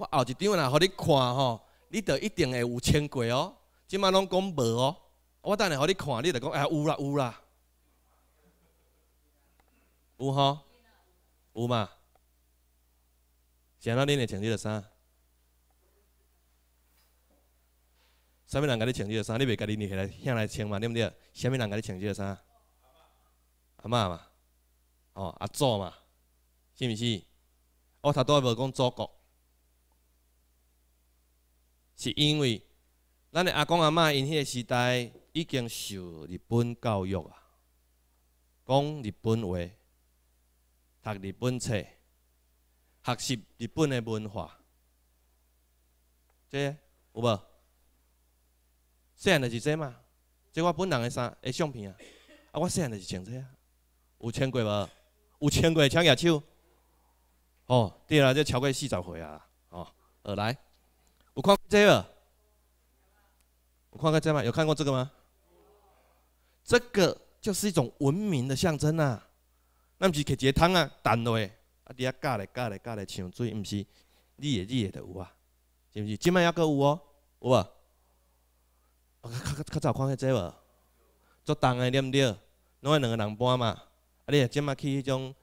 我后一张啦，互你看吼，你著一定会有清过哦。即摆拢讲无哦，我等下互你看，你著讲哎有啦有啦，有吼，有嘛。现在恁会穿即个衫，啥物人甲你穿即个衫？你袂甲你逆起来向来穿嘛？对毋对？啥物人甲你穿即个衫？阿嬷嘛，哦阿祖嘛，是毋是？我头拄仔无讲祖国。是因为咱的阿公阿嬷因迄个时代已经受日本教育啊，讲日本话，读日本册，学习日本的文化。这有无？细汉就是这嘛。这我本人的衫的相片啊，啊，我细汉就是穿这啊。有穿过无？有穿过穿野少。哦，对啦，这超过四十岁啊。哦，二来。我看这个，我看看这个嘛，有看过这个吗？这个就是一种文明的象征呐。那不是摕一个桶啊，掷落去，啊，底下架来架来架来抢水，毋是？你也你也着有啊，是不是？即摆还阁有哦，有无？较较较早看迄这无？做重的了唔拢弄两个人搬嘛。啊，你即摆去迄种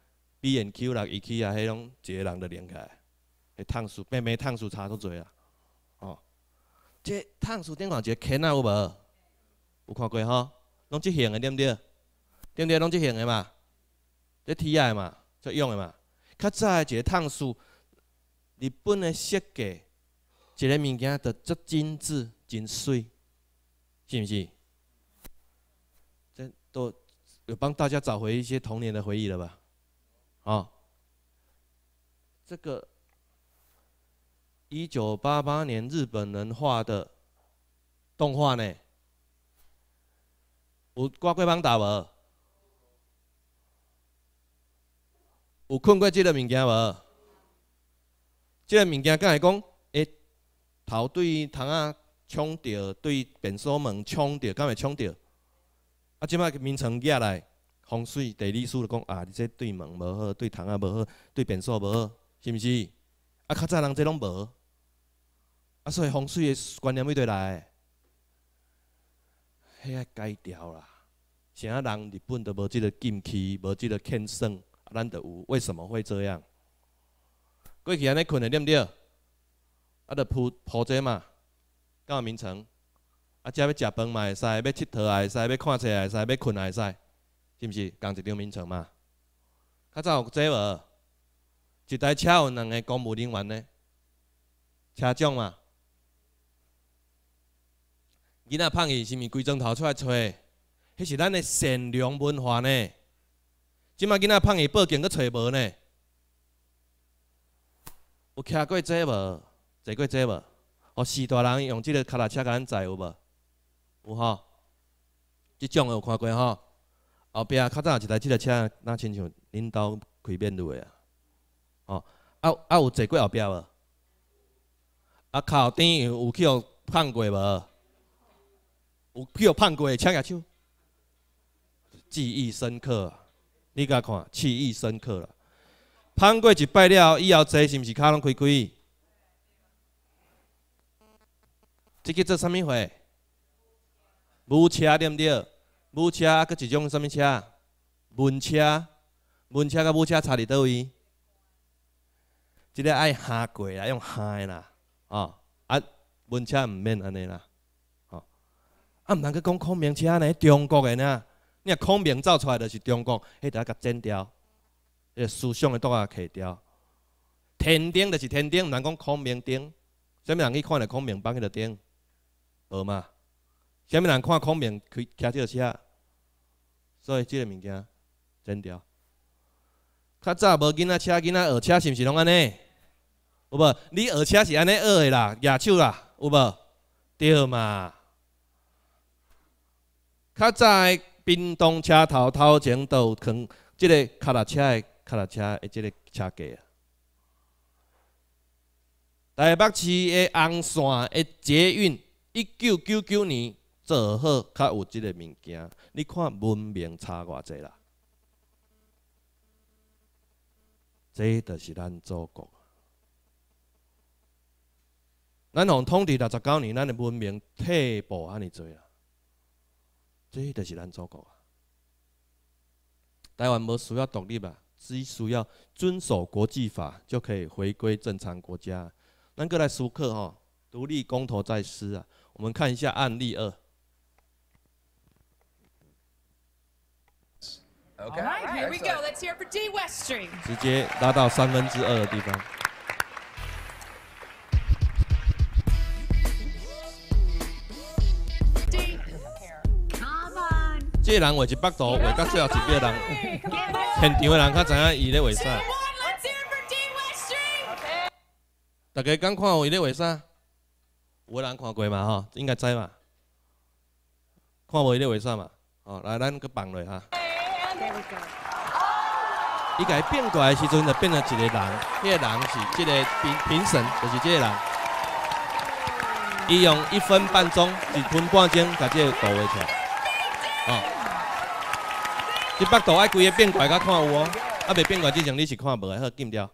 B N Q 啦，一去啊，迄种一个人都连开，烫素慢慢烫素差都侪啊。这探书顶款就轻啊有无？有看过吼？拢即型的对不对？对不对？拢即型的嘛？这铁的嘛？这用的嘛？较早的个探书，日本的设计，一个物件都足精致、真水，是毋是？这都有帮大家找回一些童年的回忆了吧？哦，这个。一九八八年日本人画的动画呢？有挂过帮大无？有看过这个物件无？这个物件敢会讲？哎，头对虫啊冲着，对便所门冲着，敢会冲着？啊，即摆眠床称来风水地理书就讲啊，你这对门无好，对虫啊无好，对便所无好，是毋是？啊，较早人这拢无。啊，所以风水的观念要倒来，迄个改掉啦。啥人日本都无即个禁区，无即个天啊，咱都有，为什么会这样？过去安尼困个对毋对？啊，着铺铺者嘛，到眠床。啊，只欲食饭嘛会使，欲佚佗也使，欲看册也使，欲困也使，是毋是？共一张眠床嘛。较早有坐无？一台车有两个公务人员呢，车长嘛。囡仔拍去是毋是规砖头出来揣？迄是咱的善良文化呢？即马囡仔拍去报警，阁揣无呢？有骑过这无？坐过这无？哦，四大人用即个卡踏车甲咱载有无？有吼，即种有看过吼。后壁较早一台即个车，那亲像恁兜开面路啊？哦，啊啊有坐过后壁无？啊靠顶有去互碰过无？有去有碰过车举手。记忆深刻。你家看，记忆深刻了。碰过一摆了以后，坐是毋是脚拢开开？即个做啥物货？无车毋着，无车还佮一种啥物车？文车，文车甲无车差伫倒位？即个爱下跪啦，用诶啦，哦啊，文车毋免安尼啦。啊！毋通去讲孔明车尼中国的呐？你孔明走出来就是中国，迄条甲剪掉，迄思想诶，都啊去掉。天顶就是天顶，毋通讲孔明顶。啥物人去看着孔明放迄条顶？无嘛？啥物人看孔明开骑即个车？所以即个物件剪掉。较早无囡仔车，囡仔学车是毋是拢安尼？有无？你学车是安尼学诶啦，野手啦，有无？对嘛？较早的冰冻车头头前都有藏，即个卡拉车的卡拉车，的即个车架。啊。台北市的红线的捷运，一九九九年做好较有即个物件。你看文明差偌济啦？这就是咱祖国。咱从统治六十九年，咱的文明退步安尼做啦。这都是咱中国啊！台湾不需要独立吧，只需要遵守国际法就可以回归正常国家。那个来舒克哈，独立公投在撕啊！我们看一下案例二。直接拉到三分之二的地方。这人画一百图，画到最后一个人。现场的人较知影伊咧画啥。大家刚看有伊咧画啥？有人看过嘛吼？应该知嘛？看伊咧画啥嘛？哦，来，咱去放落哈。伊家变来的时阵，就变成一个人。那个人是这个评评审，就是这个人。伊用一分半钟，一分半钟，甲这画出来，哦。你百度爱规个变快甲看有哦，啊未变快之前你是看无诶，好禁掉。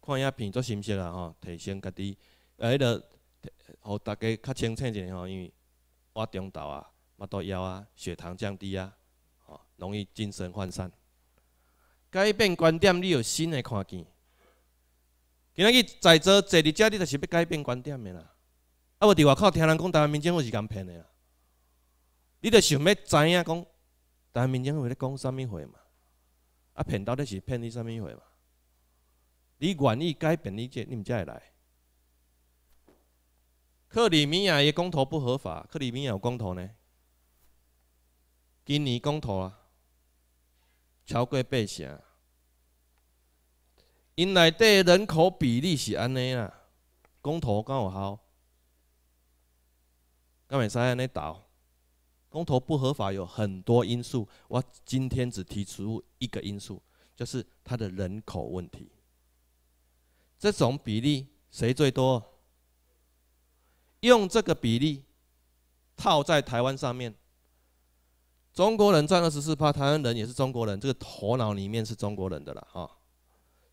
看遐片做信息啦吼，提升家己，啊迄个，互大家较清醒者吼，因为我中昼啊，麦多枵啊，血糖降低啊，吼，容易精神涣散。改变观点，你有新诶看见。今仔日在座坐伫遮，你著是要改变观点诶啦。啊无伫外口听人讲台湾民政有时间骗诶啦。你著想要知影讲，台民间咧讲啥物话嘛？啊，骗到底是骗你啥物话嘛？你愿意改变你这，你们会来。克里米亚个公投不合法，克里米亚有公投呢？今年公投啊，超过八成，因内底人口比例是安尼啊，公投敢有效？敢会使安尼投？公投不合法有很多因素，我今天只提出一个因素，就是它的人口问题。这种比例谁最多？用这个比例套在台湾上面，中国人占二十四趴，台湾人也是中国人，这个头脑里面是中国人的了哈，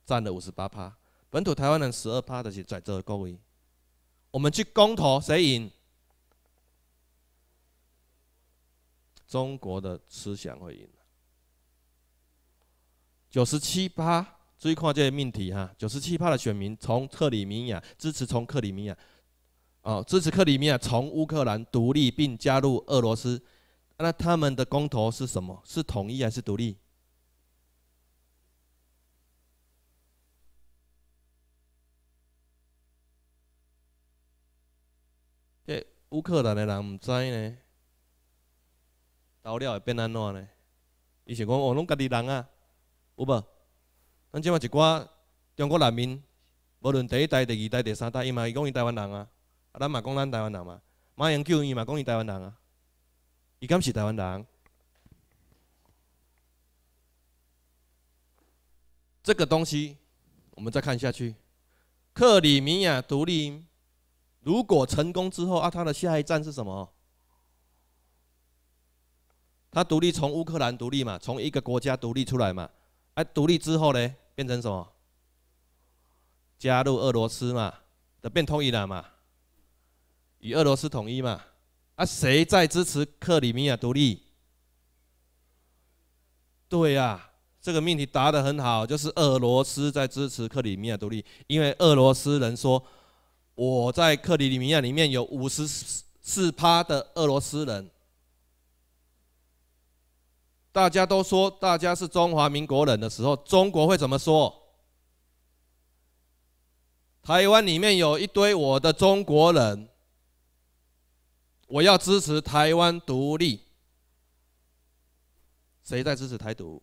占了五十八趴，本土台湾人十二趴的，是在这个各位，我们去公投谁赢？中国的思想会赢九十七趴，注意看这些命题哈，九十七趴的选民从克里米亚支持从克里米亚，哦，支持克里米亚从乌克兰独立并加入俄罗斯，那他们的公投是什么？是统一还是独立？这乌克兰的人唔知呢？到了会变安怎呢？伊想讲，哦，拢家己人啊，有无？咱即马一寡中国人民，无论第一代、第二代、第三代，伊嘛伊讲伊台湾人啊，咱嘛讲咱台湾人嘛，马英九伊嘛讲伊台湾人啊，伊敢是台湾人？这个东西我们再看下去。克里米亚独立，如果成功之后啊，它的下一站是什么？他独立从乌克兰独立嘛，从一个国家独立出来嘛，哎，独立之后呢，变成什么？加入俄罗斯嘛，的变统一了嘛，与俄罗斯统一嘛。啊，谁在支持克里米亚独立？对呀，这个命题答得很好，就是俄罗斯在支持克里米亚独立，因为俄罗斯人说，我在克里米亚里面有五十四趴的俄罗斯人。大家都说大家是中华民国人的时候，中国会怎么说？台湾里面有一堆我的中国人，我要支持台湾独立。谁在支持台独？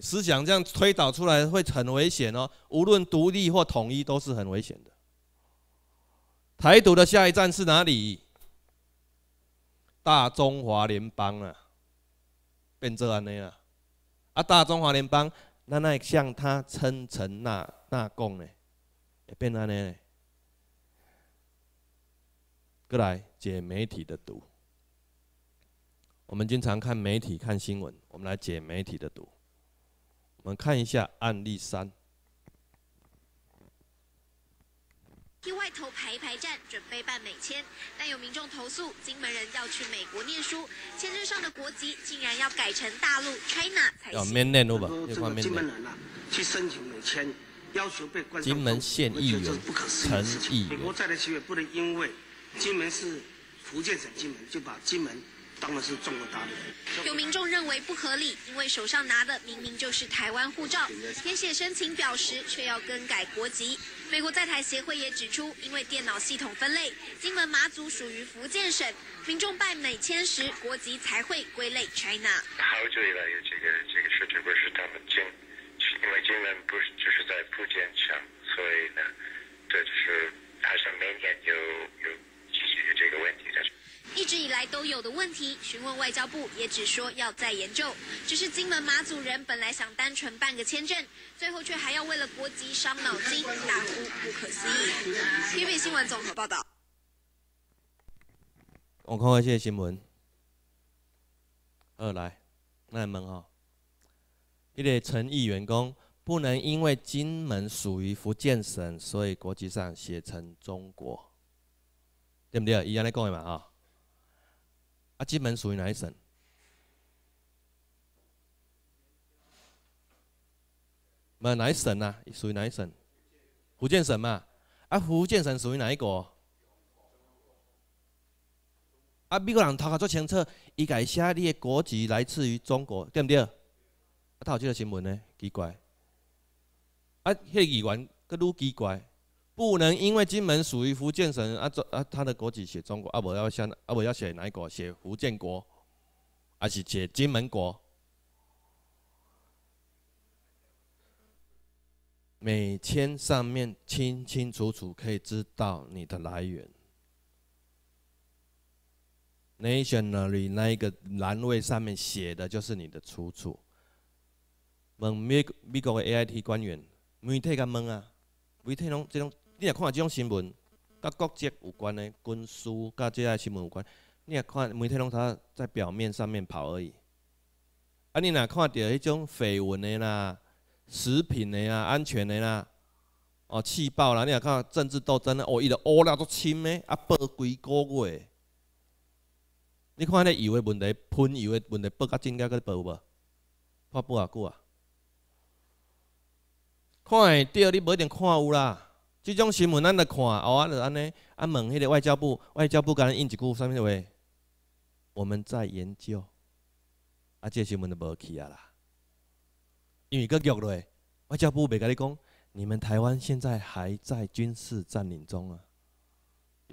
思想这样推导出来会很危险哦。无论独立或统一都是很危险的。台独的下一站是哪里？大中华联邦啊，变做安尼啊，啊！大中华联邦，咱来向他称臣，那那贡呢，也变安尼呢。过来解媒体的毒，我们经常看媒体、看新闻，我们来解媒体的毒。我们看一下案例三。外头排排站准备办美签，但有民众投诉，金门人要去美国念书，签证上的国籍竟然要改成大陆 China 才行。要很多这个金门人啊，去申请美签，要求被关金门县议员、陈议员，美国在台企业不能因为金门是福建省金门，就把金门当的是中国大陆。有民众认为不合理，因为手上拿的明明就是台湾护照，填写申请表时却要更改国籍。美国在台协会也指出，因为电脑系统分类，金门马祖属于福建省，民众办美签时国籍才会归类 China。好久以来，有这个这个事情不是他们金，因为金门不是就是在福建省，所以呢，这就是还是每天有有继续这个问题，但是。一直以来都有的问题，询问外交部也只说要再研究。只是金门马祖人本来想单纯办个签证，最后却还要为了国籍伤脑筋，大呼不可思议。《台北新闻》综合报道。我看看现在新闻。二来，那你们哈，一的乘意员工不能因为金门属于福建省，所以国籍上写成中国，对不对？依样来讲嘛啊。啊，金门属于哪一省？没哪一省啊，属于哪一省？福建省嘛。啊，福建省属于哪一个？啊，美国人头壳做清楚，伊家写你的国籍来自于中国，对不对？啊，头一个新闻呢，奇怪。啊，迄个语言佫愈奇怪。不能因为金门属于福建省啊，中啊，他的国籍写中国啊，我要写啊，我要写哪一国？写福建国，还是写金门国？每签上面清清楚楚可以知道你的来源。Nationally 那一个栏位上面写的就是你的出处。问美美国的 AIT 官员，媒体敢问啊？媒体侬这种。你若看即种新闻，甲国籍有关的军书，甲即个新闻有关。你若看媒体拢，它在表面上面跑而已。啊，你若看到迄种绯闻的啦，食品的啦、安全的啦，哦，气爆啦，你若看政治斗争的，哦，伊着乌了都深的，啊，报几个月。你看迄油的问题，喷油的问题，报到正价佫报无？报几啊久啊？看会着，你无一定看有啦。这种新闻咱都看，我就安尼。啊，问迄个外交部，外交部敢应一句啥物的我们在研究。啊，这新闻就无去啊啦，因为够剧烈。外交部袂甲你讲，你们台湾现在还在军事占领中啊，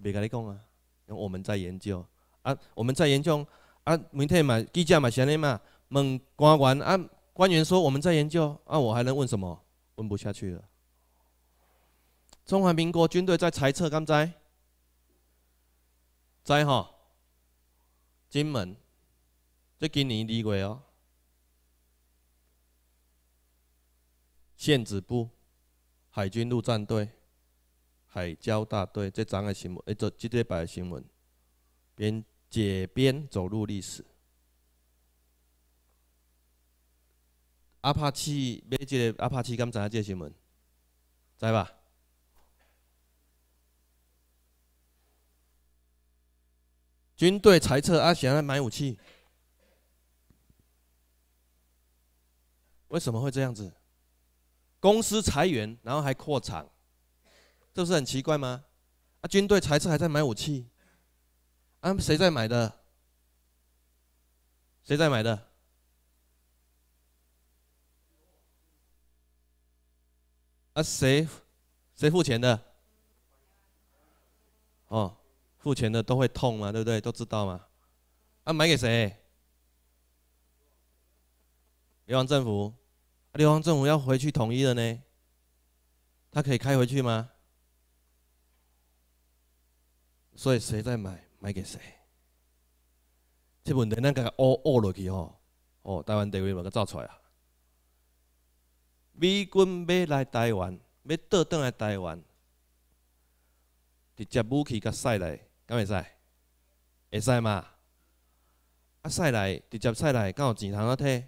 袂甲你讲啊。我们在研究，啊，我们在研究。啊，媒体嘛，记者嘛是安尼嘛，问官员，啊官员说我们在研究。啊，我还能问什么？问不下去了。中华民国军队在裁撤，刚在？在吼，金门，即今年二月哦，县子部、海军陆战队、海交大队，这张的新闻，哎，这即礼拜新闻，边解边走入历史。阿帕奇，买一个阿帕奇，敢知影这新闻？知吧？军队裁撤啊，现在买武器，为什么会这样子？公司裁员，然后还扩产，这不是很奇怪吗？啊，军队裁撤还在买武器，啊，谁在买的？谁在买的？啊，谁谁付钱的？哦。付钱的都会痛嘛，对不对？都知道嘛。啊，买给谁？流湾政府，流湾政府要回去统一了呢，他可以开回去吗？所以谁在买，买给谁？这问题那个凹凹落去吼，哦，台湾地位怎么造出来啊？美军买来台湾，要倒转来台湾，直接武器甲塞来。敢会使？会使嘛？啊使来，直接使来，敢有钱行啊摕？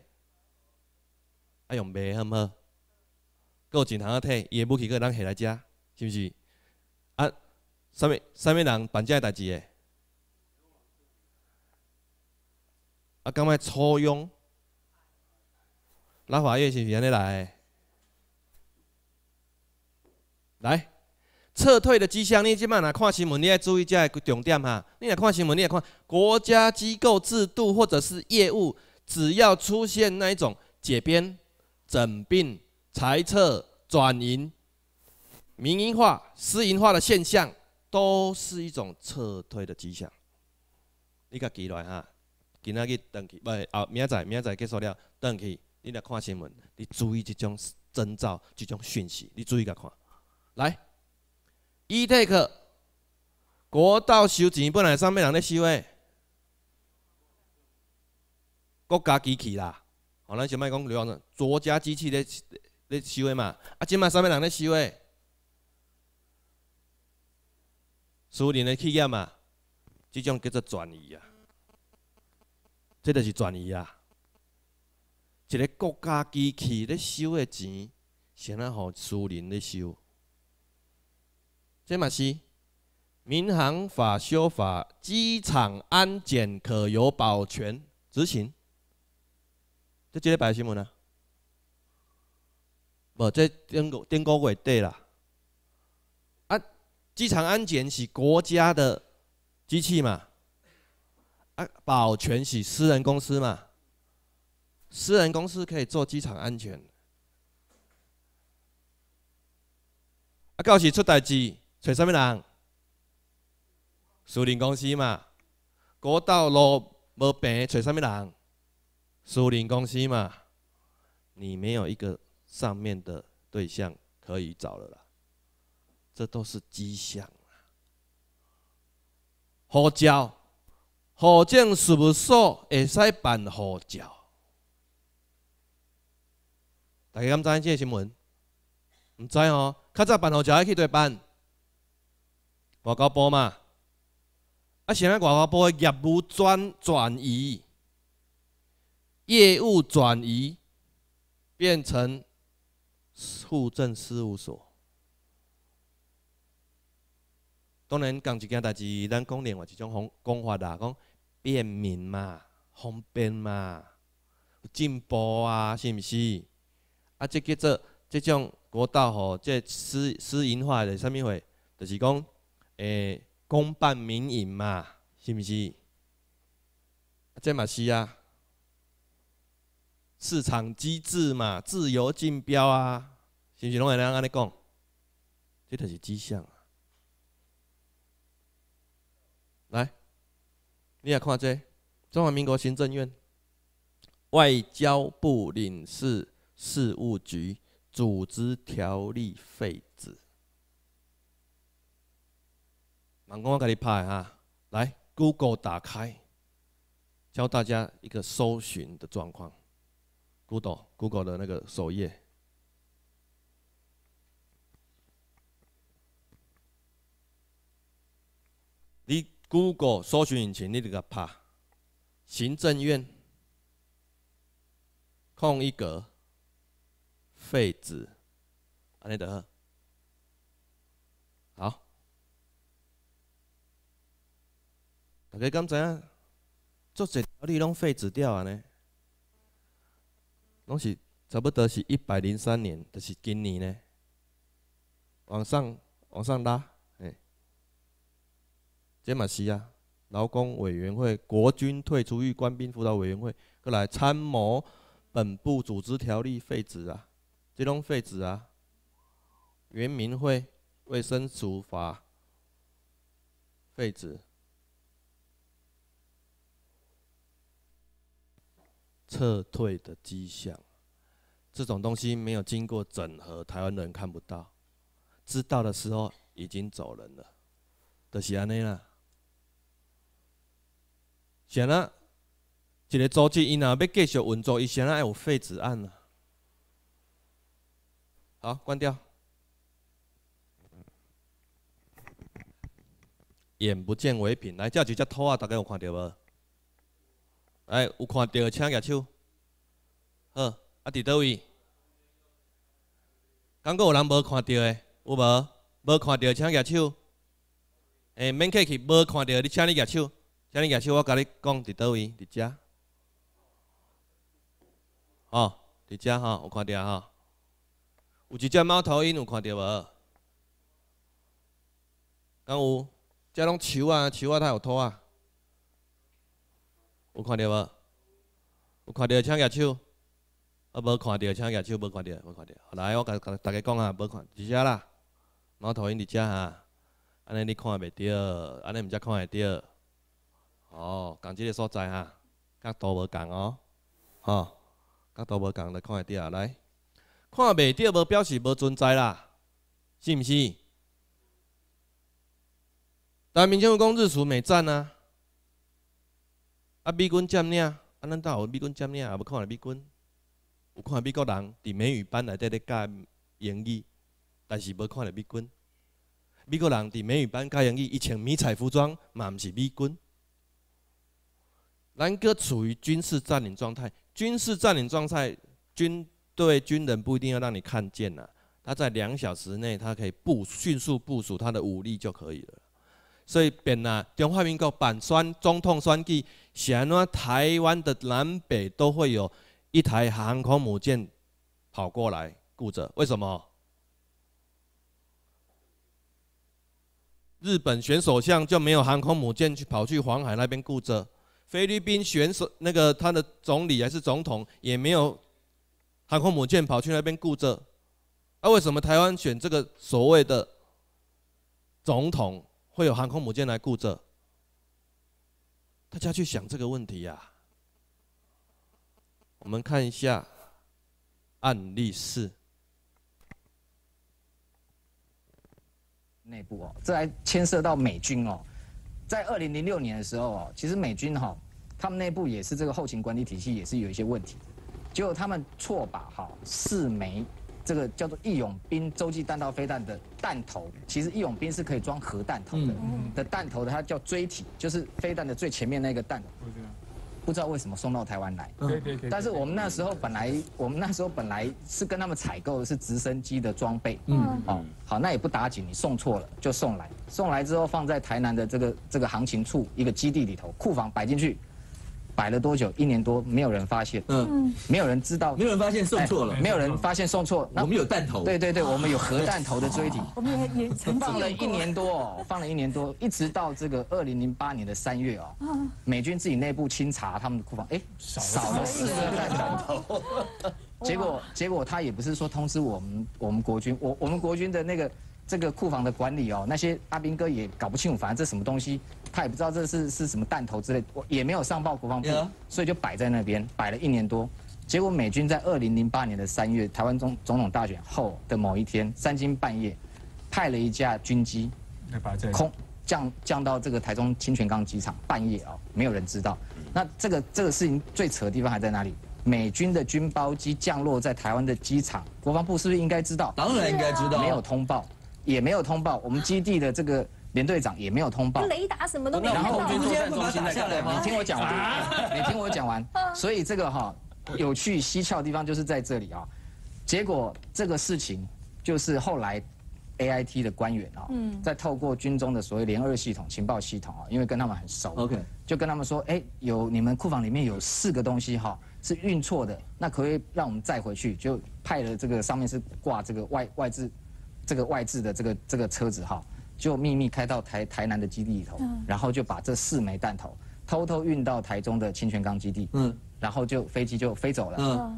啊用卖，好？哼，有钱行啊摕，伊诶武器够咱下来食，是毋是？啊，啥物啥物人办这代志诶？啊，敢才簇拥，拉法院是毋是安尼来？来。撤退的迹象你即摆来看新闻，你要注意遮个重点哈。你来看新闻，你来看国家机构制度或者是业务，只要出现那一种解编、整并、裁撤、转移、民营化、私营化的现象，都是一种撤退的迹象。你个记来哈，今仔日登记，不，哦，明仔明仔结束了登记。你来看新闻，你注意即种征兆、即种讯息，你注意个看来。ETC 国道收钱本来上面人咧收诶，国家机器啦，哦，咱先卖讲刘先生，国家机器咧咧收诶嘛，啊，即卖上面人咧收诶，私人诶企业嘛，即种叫做转移啊，即著是转移啊，一个国家机器咧收诶钱，先来互私人咧收。这嘛是民航法修法，机场安检可由保全执行，这几个百姓们啊，无这顶个顶个会对啦。啊，机场安检是国家的机器嘛，啊，保全是私人公司嘛，私人公司可以做机场安全，啊，到时出代志。找什么人？苏宁公司嘛。国道路没变，找什么人？苏宁公司嘛。你没有一个上面的对象可以找了啦。这都是迹象啊。护照、护证事务所会使办护照。大家敢知这个新闻？毋知哦，较早办护照去对办。外交部嘛，啊，现在外交部的业务转转移，业务转移变成户政事务所。当然讲一件代志，咱讲另外一种方讲法啦，讲便民嘛，方便嘛，进步啊，是毋是？啊，即叫做即种国道吼，即私私营化的啥物货？就是讲。诶，公办民营嘛，是毋是？这嘛是啊，市场机制嘛，自由竞标啊，是毋是拢会安尼讲？这就是迹象啊。来，你也看这《中华民国行政院外交部领事事务局组织条例废止》。满宫，我给你拍哈。来，Google 打开，教大家一个搜寻的状况。Google，Google 的那个首页。你 Google 搜寻引擎，你这个拍。行政院，空一格，废纸，安内德。你刚才啊，足侪条例拢废止掉啊呢？拢是差不多是一百零三年，就是今年呢，往上往上拉，哎，杰嘛西亚劳工委员会、国军退出役官兵辅导委员会，过来参谋本部组织条例废止啊，这拢废止啊，原民会卫生署法废止。撤退的迹象，这种东西没有经过整合，台湾人看不到。知道的时候已经走人了，就是安尼啦。谁呢？一个组织，伊若要继续运作，伊谁呢？要有废纸案了。好，关掉。眼不见为凭，来这就只兔啊，大家有看到无？哎，有看到请举手。好，啊，伫倒位？敢果有人无看到的，有无？无看到请举手。哎，免客气，无看到你，请你举手，请你举手，我甲你讲伫倒位，伫遮。哦，伫遮吼，有看到吼，有一只猫头鹰有看到无？敢有？遮拢树啊，树啊，它有土啊。有看到无？有看到请举手。啊，无看到，请举手。无看到，无看到。来我甲甲大家讲下，无看，伫遮啦。我头因伫遮哈，安尼你看袂到，安尼毋才看会到。哦，共即个所在哈，角度无共哦，吼，角度无共才看会着。啊。来，看袂到无？表示无存在啦，是毋是？但湾民间有讲日出美赞啊。啊，美军占领啊，咱到学美军占领啊，无看美军，有看美国人伫美语班内底咧教英语，但是无看勒美军。美国人伫美语班教英语，伊穿迷彩服装嘛，毋是美军。咱哥处于军事占领状态，军事占领状态，军队军人不一定要让你看见呐，他在两小时内，他可以部迅速部署他的武力就可以了。所以变呐，中华民国板酸总统选举。想啊，台湾的南北都会有一台航空母舰跑过来顾着，为什么？日本选首相就没有航空母舰去跑去黄海那边顾着？菲律宾选手那个他的总理还是总统也没有航空母舰跑去那边顾着？那为什么台湾选这个所谓的总统会有航空母舰来顾着？大家去想这个问题呀。我们看一下案例四，内部哦，这还牵涉到美军哦，在二零零六年的时候哦，其实美军哈，他们内部也是这个后勤管理体系也是有一些问题，结果他们错把哈四枚。这个叫做义勇兵洲际弹道飞弹的弹头，其实义勇兵是可以装核弹头的的弹头的，它叫锥体，就是飞弹的最前面那个弹。不知道为什么送到台湾来。对对对。但是我们那时候本来，我们那时候本来是跟他们采购是直升机的装备。嗯。哦，好，那也不打紧，你送错了就送来，送来之后放在台南的这个这个行情处一个基地里头库房摆进去。摆了多久？一年多，没有人发现，嗯，没有人知道，没有人发现送错了，没有人发现送错。我们有弹头，对对对，我们有核弹头的锥体，我们也也放了一年多，放了一年多，一直到这个二零零八年的三月哦，美军自己内部清查他们的库房，哎，少了四个弹头，结果结果他也不是说通知我们，我们国军，我我们国军的那个。这个库房的管理哦，那些阿兵哥也搞不清楚，反正这什么东西，他也不知道这是是什么弹头之类，我也没有上报国防部，所以就摆在那边摆了一年多。结果美军在二零零八年的三月，台湾总总统大选后的某一天，三更半夜，派了一架军机，空降降到这个台中清泉岗机场，半夜哦，没有人知道。那这个这个事情最扯的地方还在哪里？美军的军包机降落在台湾的机场，国防部是不是应该知道？当然应该知道，没有通报。也没有通报，我们基地的这个连队长也没有通报。雷达什么都没有。然后我们就站中心下来，你听我讲完，你听我讲完。所以这个哈有去蹊跷的地方就是在这里啊。结果这个事情就是后来 A I T 的官员啊，在透过军中的所谓联二系统情报系统啊，因为跟他们很熟，OK，就跟他们说，哎，有你们库房里面有四个东西哈是运错的，那可不可以让我们再回去？就派了这个上面是挂这个外外资。这个外置的这个这个车子哈，就秘密开到台台南的基地里头，然后就把这四枚弹头偷偷运到台中的清泉岗基地，然后就飞机就飞走了。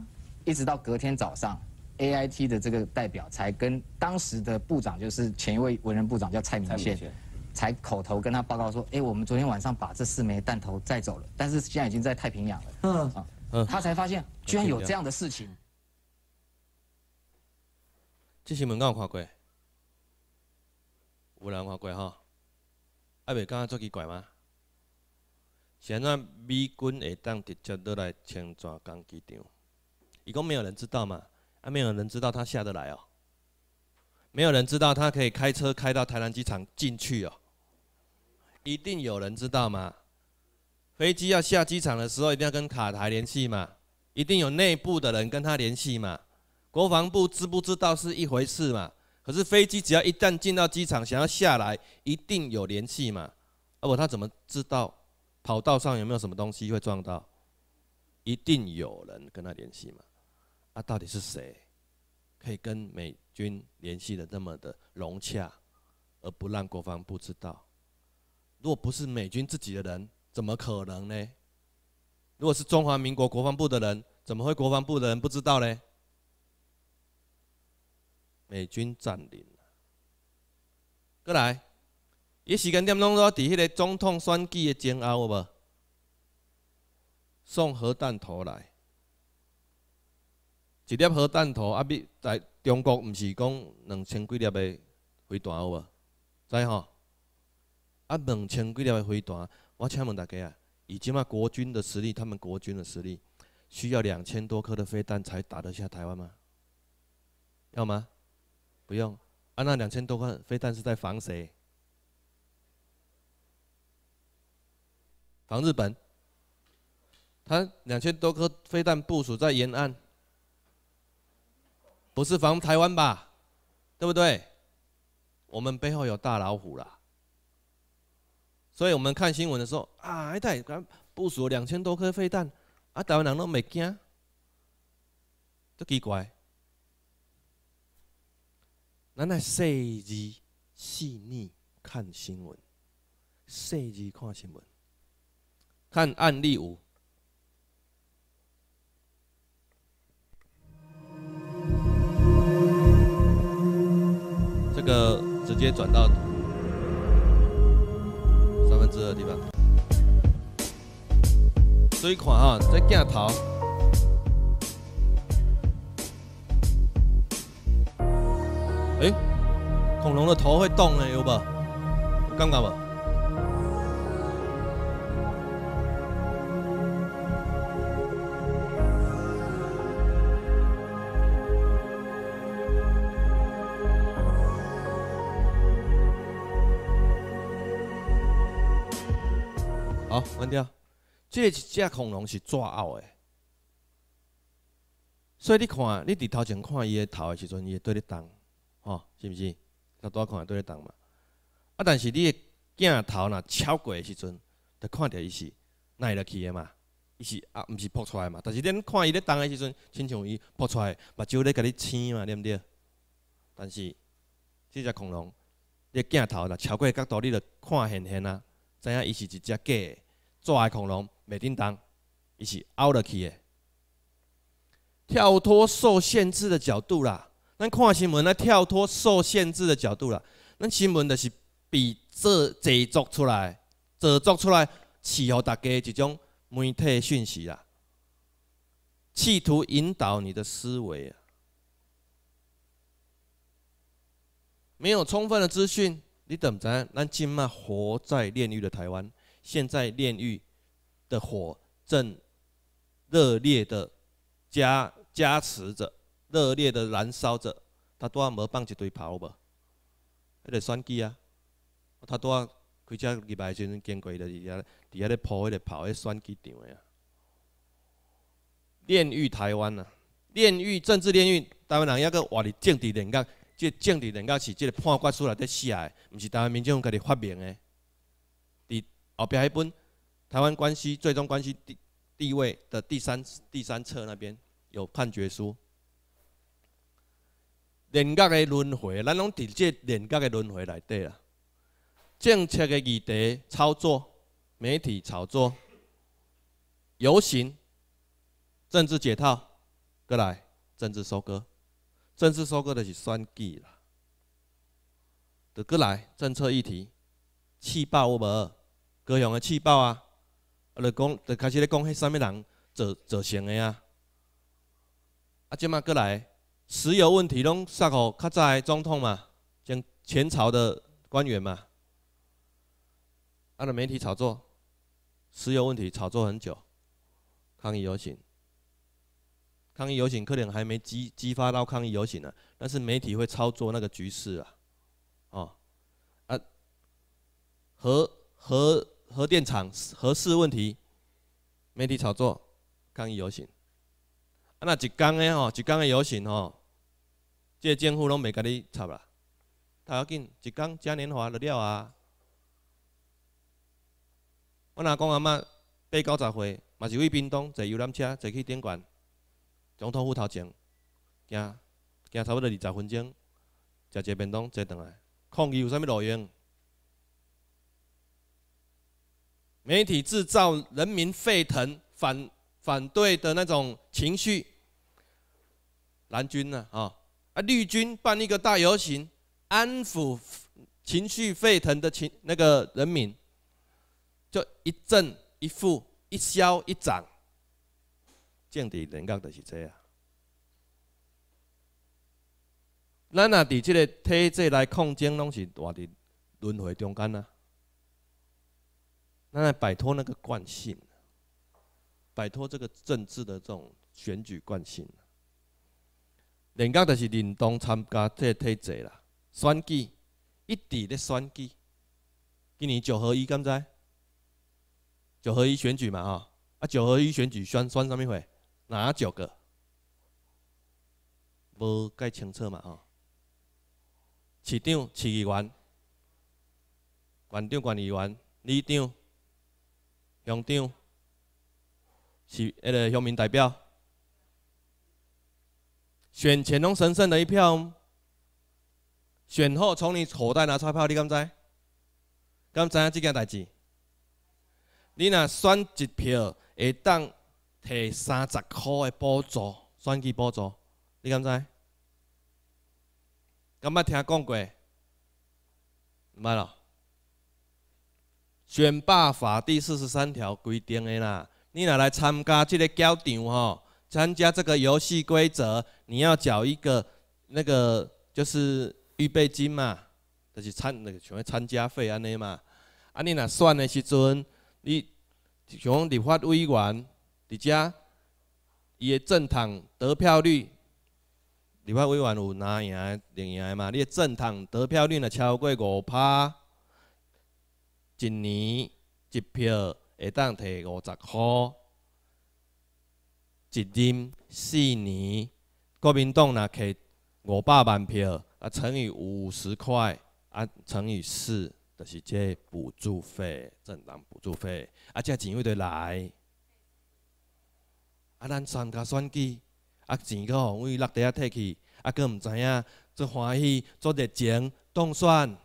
一直到隔天早上，AIT 的这个代表才跟当时的部长，就是前一位文人部长叫蔡明宪，才口头跟他报告说：，哎，我们昨天晚上把这四枚弹头载走了，但是现在已经在太平洋了。啊，他才发现居然有这样的事情。进行门岗跨轨。有人看过吼？还袂感觉足奇怪吗？现在美军会当直接落来侵占港机场，一共没有人知道吗？啊，没有人知道他下得来哦。没有人知道他可以开车开到台南机场进去哦。一定有人知道吗？飞机要下机场的时候，一定要跟卡台联系嘛？一定有内部的人跟他联系嘛？国防部知不知道是一回事嘛？可是飞机只要一旦进到机场，想要下来，一定有联系嘛？而不他怎么知道跑道上有没有什么东西会撞到？一定有人跟他联系嘛？啊，到底是谁可以跟美军联系的这么的融洽，而不让国防部知道？如果不是美军自己的人，怎么可能呢？如果是中华民国国防部的人，怎么会国防部的人不知道呢？美军占领，过来。伊时间点，拢说伫迄个总统选举的前后，有无？送核弹头来，一粒核弹头啊！比在中国毋是讲两千几粒的飞弹，有无？知吼？啊，两千几粒的飞弹，我请问大家啊，以即啊国军的实力，他们国军的实力，需要两千多颗的飞弹才打得下台湾吗？要吗？不用，啊，那两千多颗飞弹是在防谁？防日本？他两千多颗飞弹部署在沿岸，不是防台湾吧？对不对？我们背后有大老虎了，所以我们看新闻的时候，啊，一台敢部署两千多颗飞弹，啊，台湾人拢没惊，都奇怪。咱来细致细腻看新闻，细致看新闻，看案例五。这个直接转到三分之二地方，所以看哈这镜头。哎，恐龙的头会动哎，有无？尴感觉无？好，关掉。这只恐龙是抓奥的，所以你看，你伫头前看伊的头的时阵，伊会对你动。哦，是毋是？他多看也都咧动嘛。啊，但是你镜头若超过的时阵，就看着伊是耐落去的嘛。伊是啊，毋是扑出来嘛。但是恁看伊咧动的时阵，亲像伊扑出来，目睭咧甲你睁嘛，对毋对？但是即只恐龙，你镜头若超过角度，你就看现现啊，知影伊是一只假的，抓的恐龙袂叮当，伊是凹落去的。跳脱受限制的角度啦。咱看新闻，咱跳脱受限制的角度啦。咱新闻就是比制作出来，制作出来，伺候大家一种媒体讯息啦，企图引导你的思维。没有充分的资讯，你等着，咱今麦活在炼狱的台湾。现在炼狱的火正热烈的加加持着。热烈的燃烧着，他拄啊，无放一堆炮无，迄个选机啊，他拄啊，开车入来时阵，经过的是下，底下咧铺迄个炮，迄酸鸡场啊。炼狱台湾呐，炼狱政治炼狱，台湾人抑个活伫政治人格，即政治人格是即个判决书内底写诶，毋是台湾民众家己发明诶。伫后边迄本《台湾关系最终关系地地位》的第三第三册那边有判决书。人格的轮回，咱拢伫这人格的轮回里底啊。政策的议题操作，媒体操作，游行，政治解套，过来政治收割，政治收割的是算计啦。就过来政策议题，气爆无，各种的气爆啊，啊，就讲，就开始咧讲迄啥物人做做成的啊？啊，即卖过来。石油问题拢塞互较在总统嘛，前前朝的官员嘛，啊，那媒体炒作石油问题，炒作很久，抗议游行，抗议游行，可能还没激激发到抗议游行呢，但是媒体会操作那个局势啊，哦，啊，核核核电厂核试问题，媒体炒作抗议游行，啊，那一江的吼，一江的游行吼。即政府拢袂甲你插啦，头要紧，一讲嘉年华就了啊！阮阿公阿妈八九十岁，嘛是位冰冻坐游览车坐去顶馆，总统府头前，行行差不多二十分钟，一个便当坐转来。抗议有啥物路用？媒体制造人民沸腾反反对的那种情绪，蓝军呐啊！绿军办一个大游行，安抚情绪沸腾的、情那个人民，就一正一复一消一长，这样的感觉的是这样。那那在这个体制来抗争，拢是活在轮回中间呐。那来摆脱那个惯性，摆脱这个政治的这种选举惯性。人家就是认同参加这个体制啦，选举一直咧选举。今年九合一，敢知？九合一选举嘛，吼，啊，九合一选举选选啥物会？哪九个？无计清楚嘛，吼。市长、市议员、县长、县议员、里长、乡长，是迄个乡民代表。选乾隆神圣的一票，选后从你口袋拿钞票，你敢知？敢知影这件代志？你若选一票，会当摕三十块的补助，选举补助，你敢知？敢捌听讲过，毋捌咯。选罢法第四十三条规定诶啦，你若来参加即个胶场吼。参加这个游戏规则，你要缴一个那个就是预备金嘛，就是参那个所谓参加费安尼嘛。啊，你若算的时阵，你像立法委员，而且伊的政党得票率，立法委员有拿能赢钱嘛？你政党得票率若超过五趴，一年一票会当摕五十块。一任四年，国民党若摕五百万票，啊乘以五十块，啊乘以四，就是这补助费，政党补助费，啊这钱要得来，啊咱参加选举，啊钱各方位落地啊摕去，啊更毋知影做欢喜做热情当选，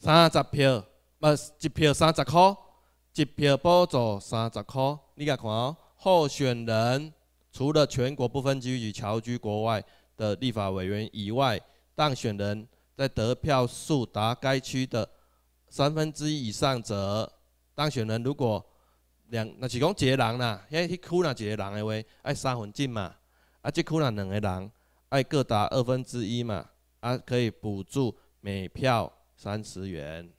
三十票，不一票三十块。一票补助三十块，你甲看哦。候选人除了全国不分区与侨居国外的立法委员以外，当选人在得票数达该区的三分之一以上者，当选人如果两，那是讲个人啦，迄迄区若一个人的话，爱三分进嘛，啊，即区若两个人爱各达二分之一嘛，啊，可以补助每票三十元。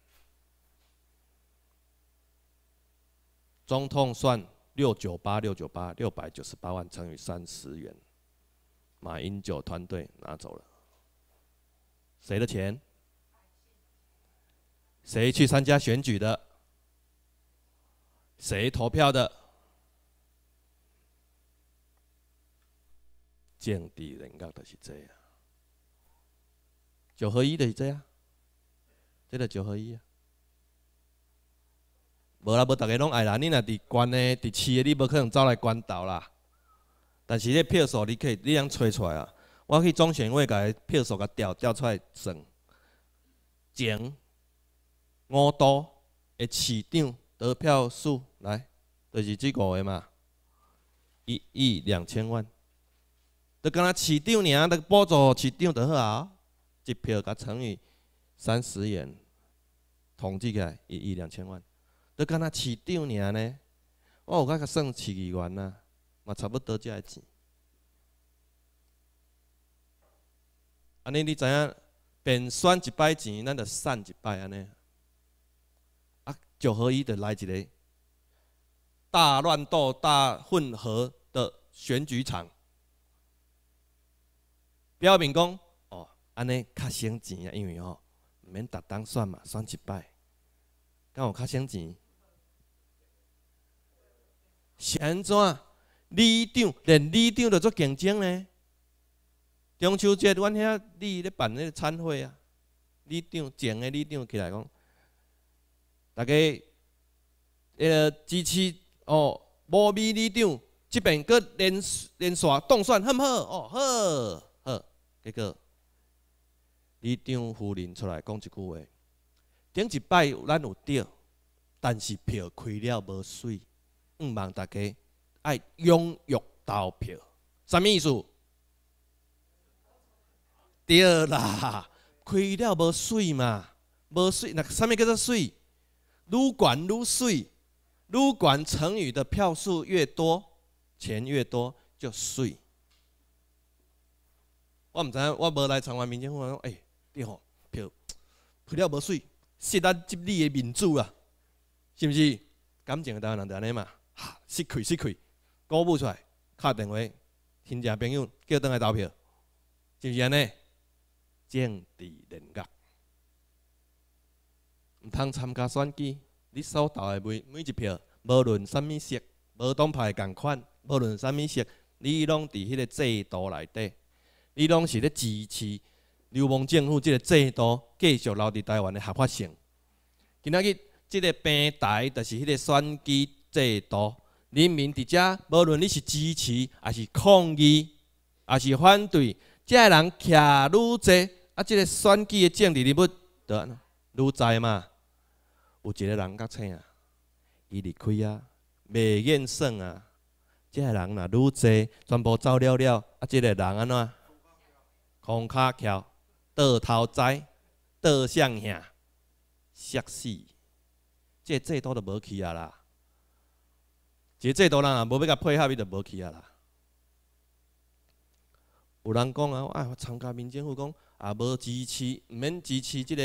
中统算六九八六九八六百九十八万乘以三十元，马英九团队拿走了。谁的钱？谁去参加选举的？谁投票的？见治人格的是这样，九合一的是这样，这个九合一啊。无啦，无，逐个拢爱啦。你若伫县个、伫市的，你无可能走来县岛啦。但是个票数你可以，你通找出来啊。我去总选委个票数，甲调调出来算。前五都的市长得票数来，就是即五个嘛，一亿两千万。就敢若市长尔，那补助市长就好啊。一票甲乘以三十元，统计起来一亿两千万。都敢若市场尔呢？我有甲个算市议员啊，嘛差不多遮个钱。安尼你知影，便选一摆钱，咱就算一摆安尼。啊，九合一就来一个大乱斗、大混合的选举场。表明讲，哦，安尼较省钱啊，因为吼毋免逐当选嘛，选一摆，甲有较省钱。是安怎？李长连李长都做竞争呢？中秋节，阮遐李咧办迄个餐会啊。李长，前个李长起来讲，大家呃支持哦，无米李长即边佫连连当选，好毋好？哦好，好，结果李长夫人出来讲一句话：顶一摆咱有票，但是票开了无水。毋望大家爱踊跃投票，啥意思？对啦，亏 了无水嘛，无水，那啥物叫做水？愈悬愈水，愈悬成语的票数越多，钱越多就水。我毋知，影，我无来参湾民间话说，哎，对吼，票亏了无水，是咱集体的民主啊，是毋是？感情当然就安尼嘛。失去、失去，讲不出来。敲电话，亲戚朋友叫倒来投票，就是安尼，政治人格，毋通参加选举。你所投的每每一票，无论啥物色，无党派共款，无论啥物色，你拢伫迄个制度内底，你拢是伫支持流氓政府即个制度继续留伫台湾的合法性。今仔日即个平台就是迄个选举。制度。人民伫遮，无论你是支持还是抗议，还是反对，遮个人徛愈侪，啊，即个选举的政治人物，哪愈在嘛？有一个人甲啊，伊离开啊，未愿算啊，遮个人若愈侪，全部走了了，啊，这个人安怎？洪卡桥，倒头栽，倒向遐，摔死，这制度都无去啊啦！即制度人啊，无要甲配合，伊就无去啊啦。有人讲啊，哎，参加民政府讲也无支持，毋免支持即个，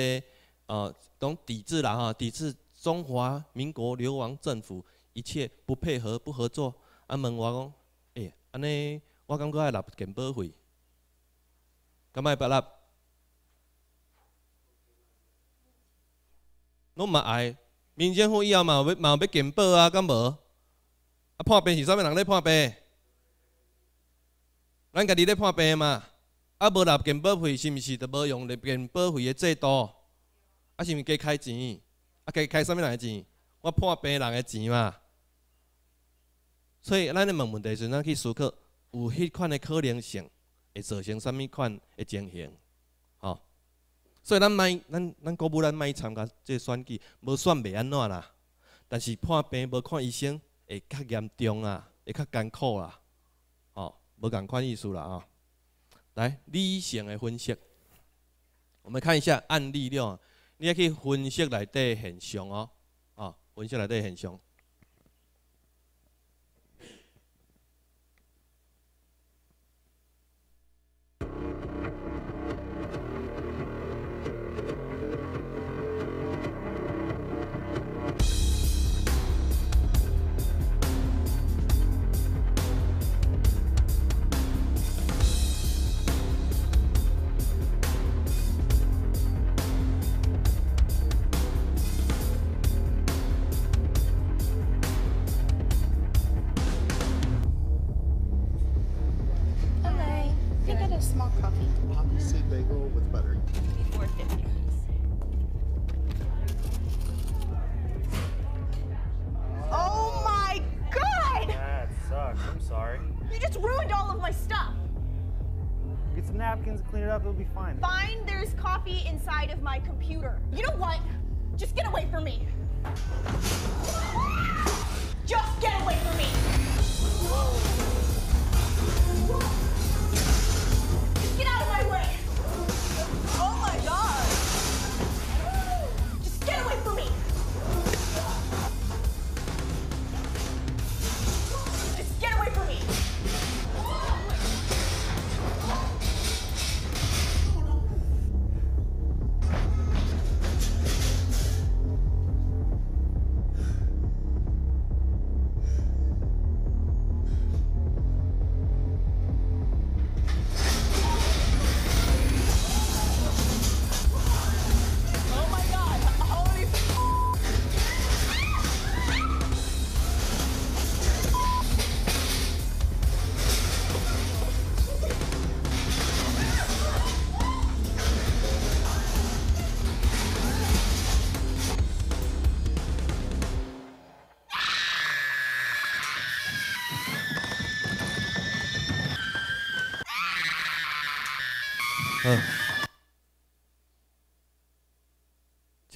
呃，讲抵制啦，吼，抵制中华民国流亡政府，一切不配合、不合作。啊，问我讲，哎，安尼我感觉爱立警报费，敢卖不立？我嘛爱，民政府以后嘛要嘛要警保啊，敢无？啊！破病是啥物人咧破病？咱家己咧破病嘛？啊，无纳健保费是毋是就无用？入健保费的制度，啊是毋是加开钱？啊加开啥物人的钱？我破病人的钱嘛。所以咱咧问问题时阵，咱去思考有迄款的可能性会造成啥物款的情形，吼。所以咱卖咱咱国母，咱卖参加这选举，无选袂安怎啦？但是破病无看医生。会较严重啊，会较艰苦啦，哦，无共款意思啦啊。来，理性的分析，我们看一下案例了，你也可以分析底诶现象哦，哦，分析底诶现象。wait for me.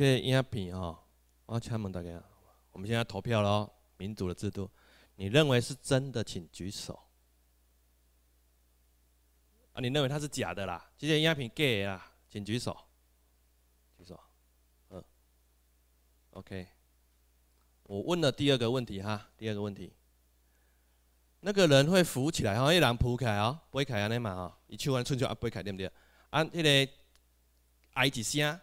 这影片哈，我请问大家，我们现在投票喽。民主的制度，你认为是真的，请举手。啊，你认为它是假的啦，这些样片假啦，请举手。举手，嗯，OK。我问了第二个问题哈，第二个问题，那个人会浮起来，好像一起来哦，啊，杯钙安尼嘛哈，伊抽完春酒一起来对不对？啊，迄个矮一声。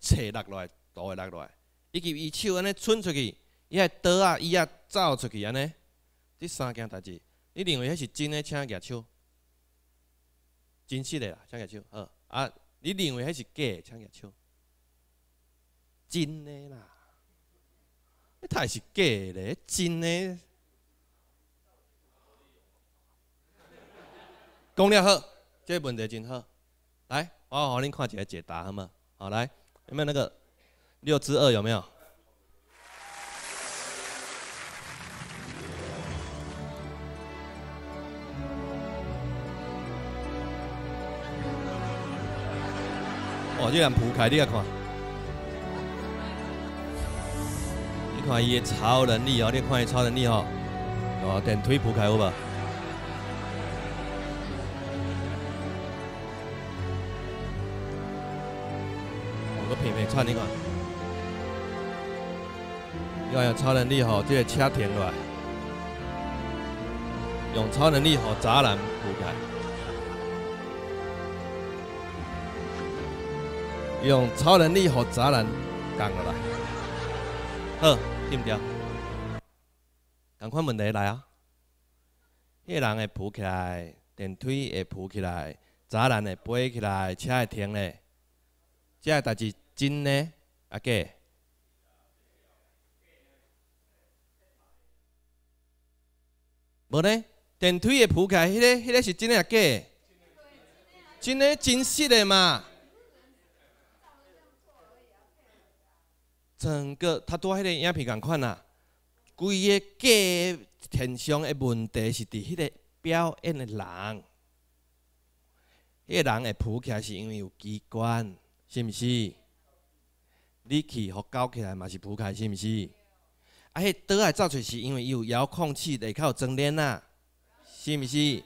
树落来，倒会落来，以及伊手安尼伸出去，伊还刀啊，伊啊走出去安尼，即三件代志，你认为迄是真的请举手。真实的啦，举手。好，啊，你认为迄是假请举手。真的啦，迄太是假的，真的。讲了好，这问题真好，来，我互恁看一个解答好吗？好，来。有没有那个六之二？有没有？哦，这样铺开，你来看。你看伊的超能力哦，你看伊超能力哦。哦，等推铺开好吧。你看，用超能力吼，这个车停落来；用超能力吼，砸栏铺起用超能力吼，砸栏干落来。好，对不对？赶快问题来啊！迄个人会铺起来，电梯会铺起来，栅栏会飞起来，车会停咧，这代志。真的啊，假？无呢？电梯的扑开，迄个、迄个是真的啊，假？真的、真实的嘛？整个他都迄个影片共款啊！规个假现象的问题是伫迄个表演的人，迄个人会起来是因为有机关，是毋是？你去互教起来嘛是不开，是毋是？啊，迄倒来走出是因为伊有遥控器，内口有增帘啊，是毋是？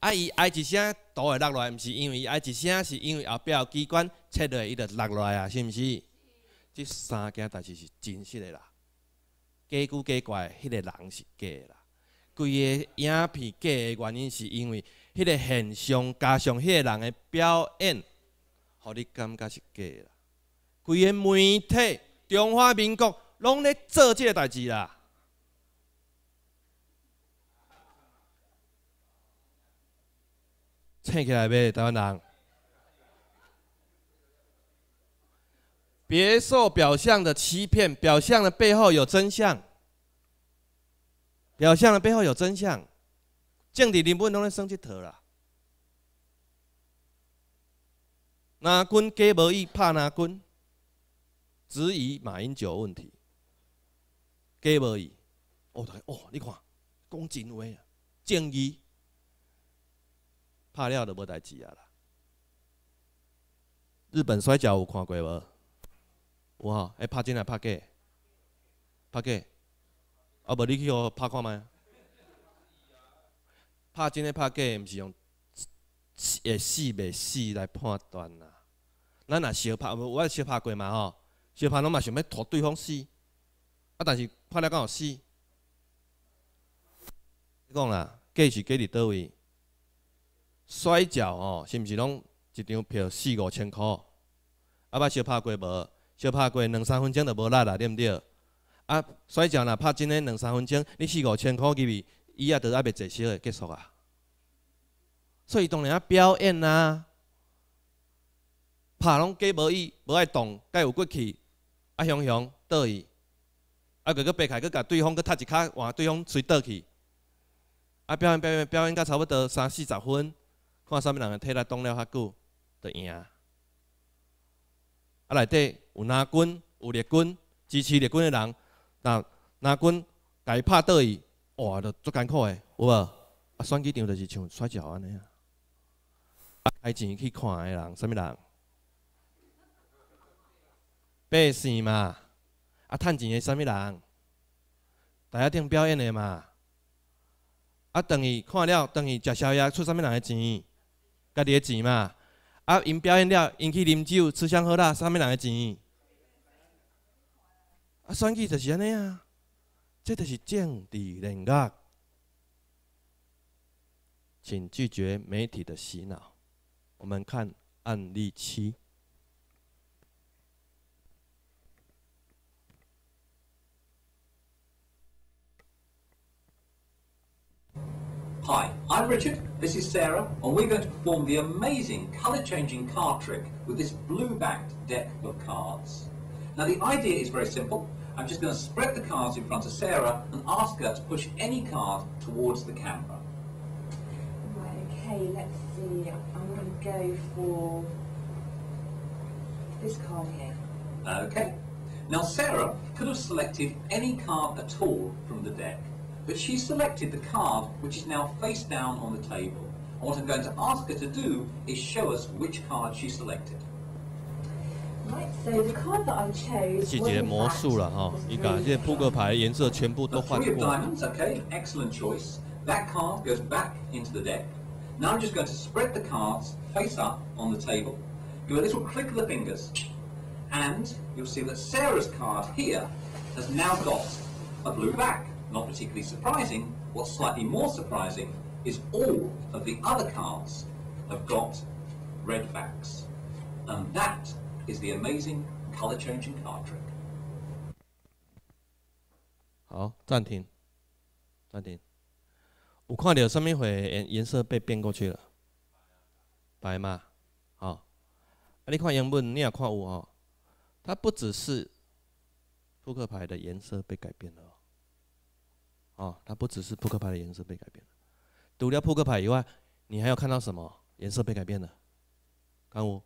啊，伊哀一声倒会落来，毋是因为伊哀一声，是因为后壁有机关切落，伊就落来啊，是毋是？即三件代志是真实的啦，假古假怪，迄个人是假啦。规个影片假的原因是因为迄个现象加上迄个人的表演，互你感觉是假啦。规个媒体，中华民国拢咧做这个代志啦。请起来呗，台湾人！别受表象的欺骗，表象的背后有真相。表象的背后有真相。政治你不拢咧生气妥啦。哪军皆无易，拍哪军。质疑马英九问题，给无伊？哦，大哦，你看讲真话啊，正义拍了就无代志啊啦。日本摔跤有看过无？有吼？哎，拍真个拍假？拍假？啊，无你去互拍看觅。拍真个拍假，毋是用会死未死来判断啦。咱若相拍，我相拍过嘛吼？小潘拢嘛想要托对方死，啊，但是拍了干有死，你讲啦，计是计伫倒位？摔跤吼，是毋是拢一张票四五千箍？啊，捌相拍过无？相拍过两三分钟就无力啦，对毋对？啊，摔跤若拍真诶两三分钟，你四五千箍入去，伊也着爱袂坐小诶结束啊。所以当然啊，表演啊，拍拢计无意，无爱动，计有骨气。啊，雄雄倒去，啊，个爬起来，个甲对方个踢一骹，换对方喙倒去。啊，表演表演表演，到差不多三四十分，看啥物人个体力动了较久，就赢。啊，内底有拿军，有列军，支持列军的人，那拿家己拍倒去，哇，就足艰苦个，有无？啊，选举场就是像摔跤安尼啊。啊，爱钱去看诶人，啥物人？百姓嘛，啊，趁钱的什物人？大家听表演的嘛，啊，等于看了，等于食宵夜，出什物人的钱？家己的钱嘛，啊，因表演了，因去啉酒、吃香喝辣，什物人的钱？啊，选举就是安尼啊，这就是政治人格。请拒绝媒体的洗脑。我们看案例七。Hi, I'm Richard, this is Sarah, and we're going to perform the amazing colour-changing card trick with this blue-backed deck of cards. Now the idea is very simple. I'm just going to spread the cards in front of Sarah and ask her to push any card towards the camera. Right, okay, let's see. I'm going to go for this card here. Okay. Now Sarah could have selected any card at all from the deck but she selected the card which is now face down on the table. And what I'm going to ask her to do is show us which card she selected. Right, so the card that I chose Three of diamonds, okay, excellent choice. That card goes back into the deck. Now I'm just going to spread the cards face up on the table. Do a little click of the fingers, and you'll see that Sarah's card here has now got a blue back. 好，暂停。暂停。有看到什么会颜颜色被变过去了？白嘛，好。啊，你看英文你也看我哦。它不只是扑克牌的颜色被改变了。哦，它不只是扑克牌的颜色被改变了，除掉扑克牌以外，你还要看到什么颜色被改变了？看我，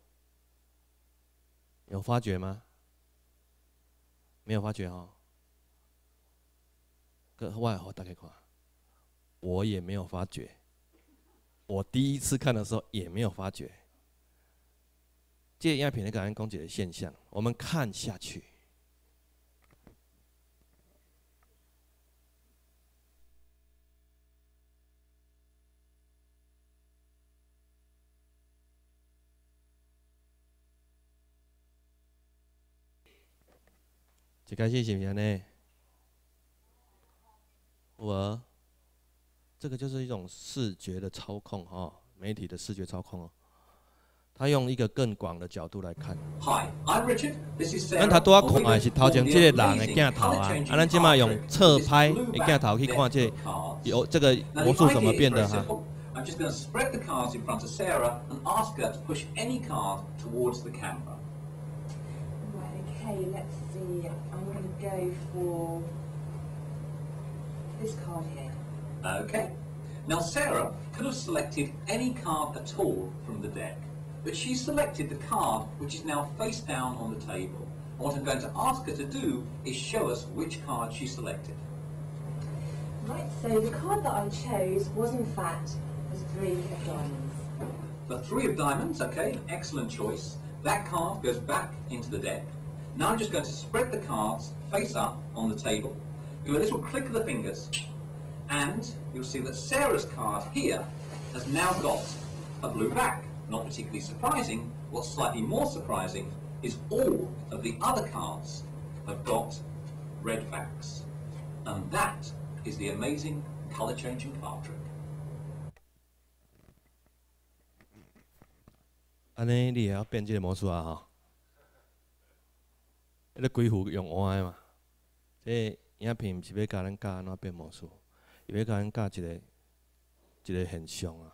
有发觉吗？没有发觉哦。另外，我打开看，我也没有发觉。我第一次看的时候也没有发觉。借样品的感恩公姐的现象，我们看下去。你看戏行不行呢？我这个就是一种视觉的操控哦，媒体的视觉操控哦。他用一个更广的角度来看。Hi, I'm Richard. This is Sarah. 哈喽，你好。那他多啊，控啊，是偷前这个人的镜头啊。啊，咱今嘛用侧拍的镜头去看这有这个魔术怎么变的哈。I'm just going to spread the cards in front of Sarah and ask her to push any card towards the camera. Okay, let's see. go for this card here. Okay. Now Sarah could have selected any card at all from the deck, but she selected the card which is now face down on the table. what I'm going to ask her to do is show us which card she selected. Right, so the card that I chose was in fact the Three of Diamonds. The Three of Diamonds, okay, excellent choice. That card goes back into the deck. Now I'm just going to spread the cards face up on the table. Do a little click of the fingers, and you'll see that Sarah's card here has now got a blue back. Not particularly surprising. What's slightly more surprising is all of the other cards have got red backs. And that is the amazing colour-changing card trick. 安尼你也要变这个魔术啊哈！个鬼斧用的嘛？这影片是要教咱教怎变魔术？伊要教咱教一个一个现象啊。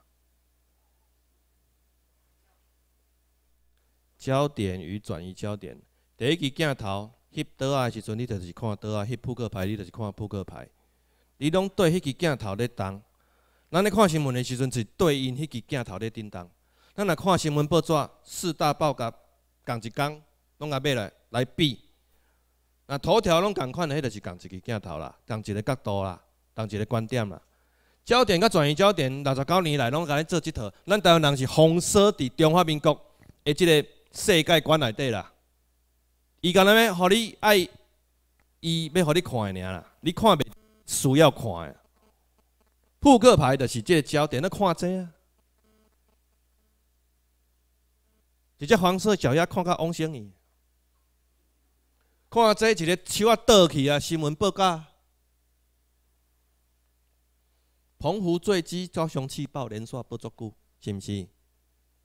焦点与转移焦点，第一支镜头翕倒啊时阵，你就是看倒啊；翕扑克牌，你就是看扑克牌。你拢对迄支镜头咧动。咱咧看新闻的时阵，是对因迄支镜头咧振动。咱来看新闻报纸，四大报甲共一天，拢甲买来来比。那头条拢共款的，迄就是共一个镜头啦，共一个角度啦，共一个观点啦。焦点甲转移焦点，六十九年来拢咱做这套。咱台湾人是红色伫中华民国，诶，即个世界观内底啦。伊干若要互你爱，伊要互你看的啦。你看袂需要看的。扑克牌就是即个焦点咧看这啊。一只黄色脚丫看看王先生。看这一个手阿倒去啊，新闻报价，澎湖坠机遭凶器爆连续不足久，是不是？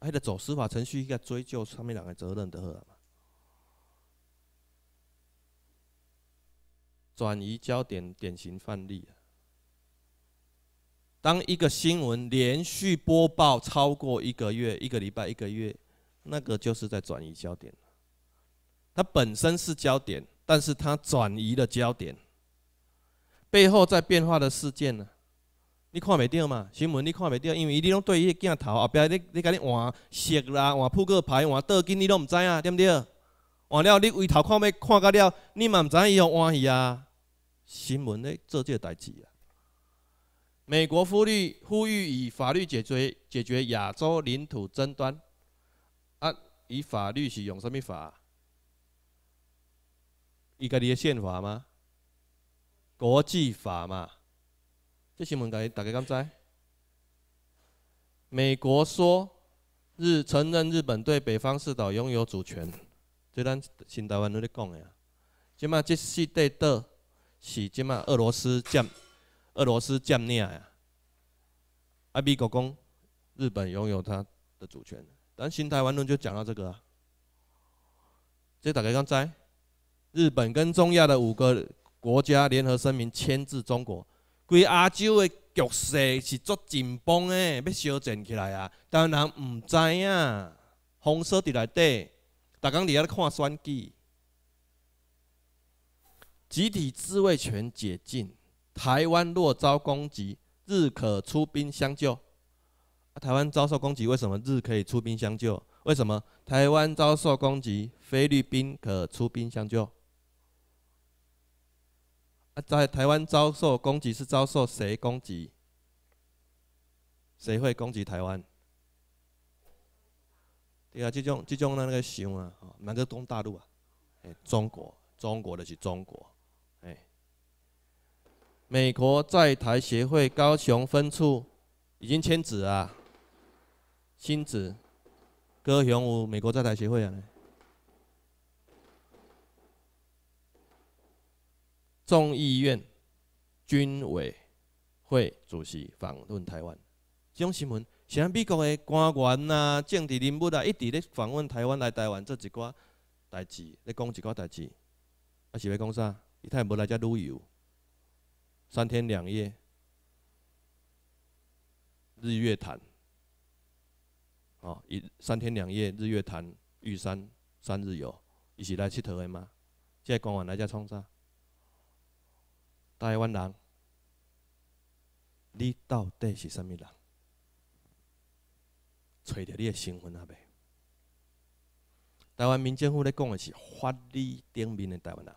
还得走司法程序去追究他们人的责任就好了嘛？转移焦点典型范例啊！当一个新闻连续播报超过一个月、一个礼拜、一个月，那个就是在转移焦点。它本身是焦点，但是它转移了焦点，背后在变化的事件呢？你看袂到嘛？新闻你看袂到，因为伊你拢对伊镜头后壁，你你讲你换色啦，换扑克牌，换倒金，你都毋知影对不对？换了，你回头看咪看个了，你嘛毋知要换去啊？新闻咧做这代志啊。美国呼吁呼吁以法律解决解决亚洲领土争端，啊，以法律是用什么法？伊家己的宪法吗？国际法嘛？这闻问题，大家敢知？美国说日承认日本对北方四岛拥有主权，这咱新台湾都咧讲的啊，即嘛即四块岛是即嘛俄罗斯占，俄罗斯占领啊！啊，美国讲日本拥有它的主权，但新台湾人就讲到这个，这大家敢知？日本跟中亚的五个国家联合声明，牵制中国。规亚洲的局势是足紧绷诶，要修正起来啊！但人毋知啊，封锁伫内底，大家伫遐看选举。集体自卫权解禁，台湾若遭攻击，日可出兵相救。台湾遭受攻击，为什么日可以出兵相救？为什么台湾遭受攻击，菲律宾可出兵相救？啊，在台湾遭受攻击是遭受谁攻击？谁会攻击台湾？对啊，这种这种那个熊啊，哪个东大陆啊？哎，中国，中国的是中国。哎，美国在台协会高雄分处已经签字啊，新址高雄有美国在台协会啊。众议院军委会主席访问台湾，这种新闻显然美国的官员啊、政治人物啊，一直咧访问台湾，来台湾做一寡代志，咧讲一寡代志。啊是要讲啥？伊太无来遮旅游，三天两夜，日月潭，哦，一三天两夜日月潭、玉山三日游，伊是来佚佗的吗？即个官员来遮创啥？台湾人，你到底是什物人？找到你的身份阿未？台湾民政府咧讲的是法律顶面的台湾人，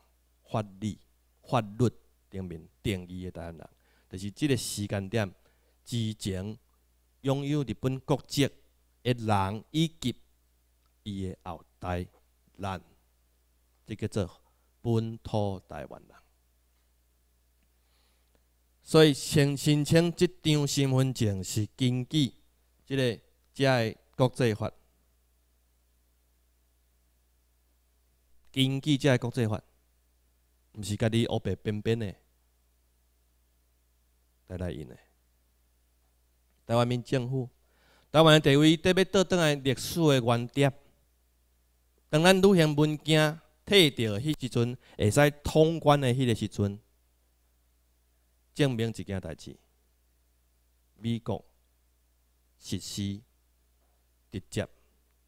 法律法律顶面定义的台湾人，就是即个时间点之前拥有日本国籍的人，以及伊的后代人，即叫做本土台湾人。所以先申请这张身份证是根据即个遮个国际法，根据遮个国际法，毋是家己黑白编编的，来来用的。台湾面政府，台湾的地位得要倒转来历史的原点。当咱旅行文件退掉迄时阵，会使通关的迄个时阵。证明一件代志：美国实施直接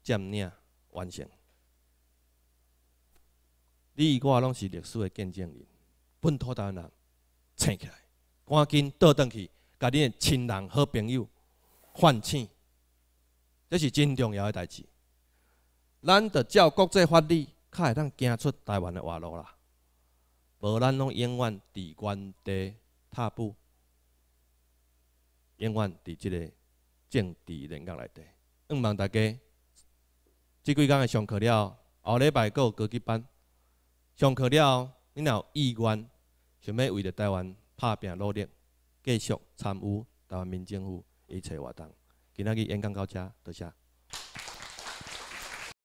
占领完成。你我拢是历史的见证人，不土当人醒起来，赶紧倒转去，甲你的亲人好朋友唤醒，这是真重要的代志。咱着照国际法律，才会当行出台湾的活路啦。无，咱拢永远伫原地。踏步，永远伫即个政治人格内底。毋望大家，即几的上课了，后礼拜还有高级班上课了。恁有意愿，想要为着台湾拍拼努力，继续参与台湾民政府一切活动。今仔日演讲到这，多谢。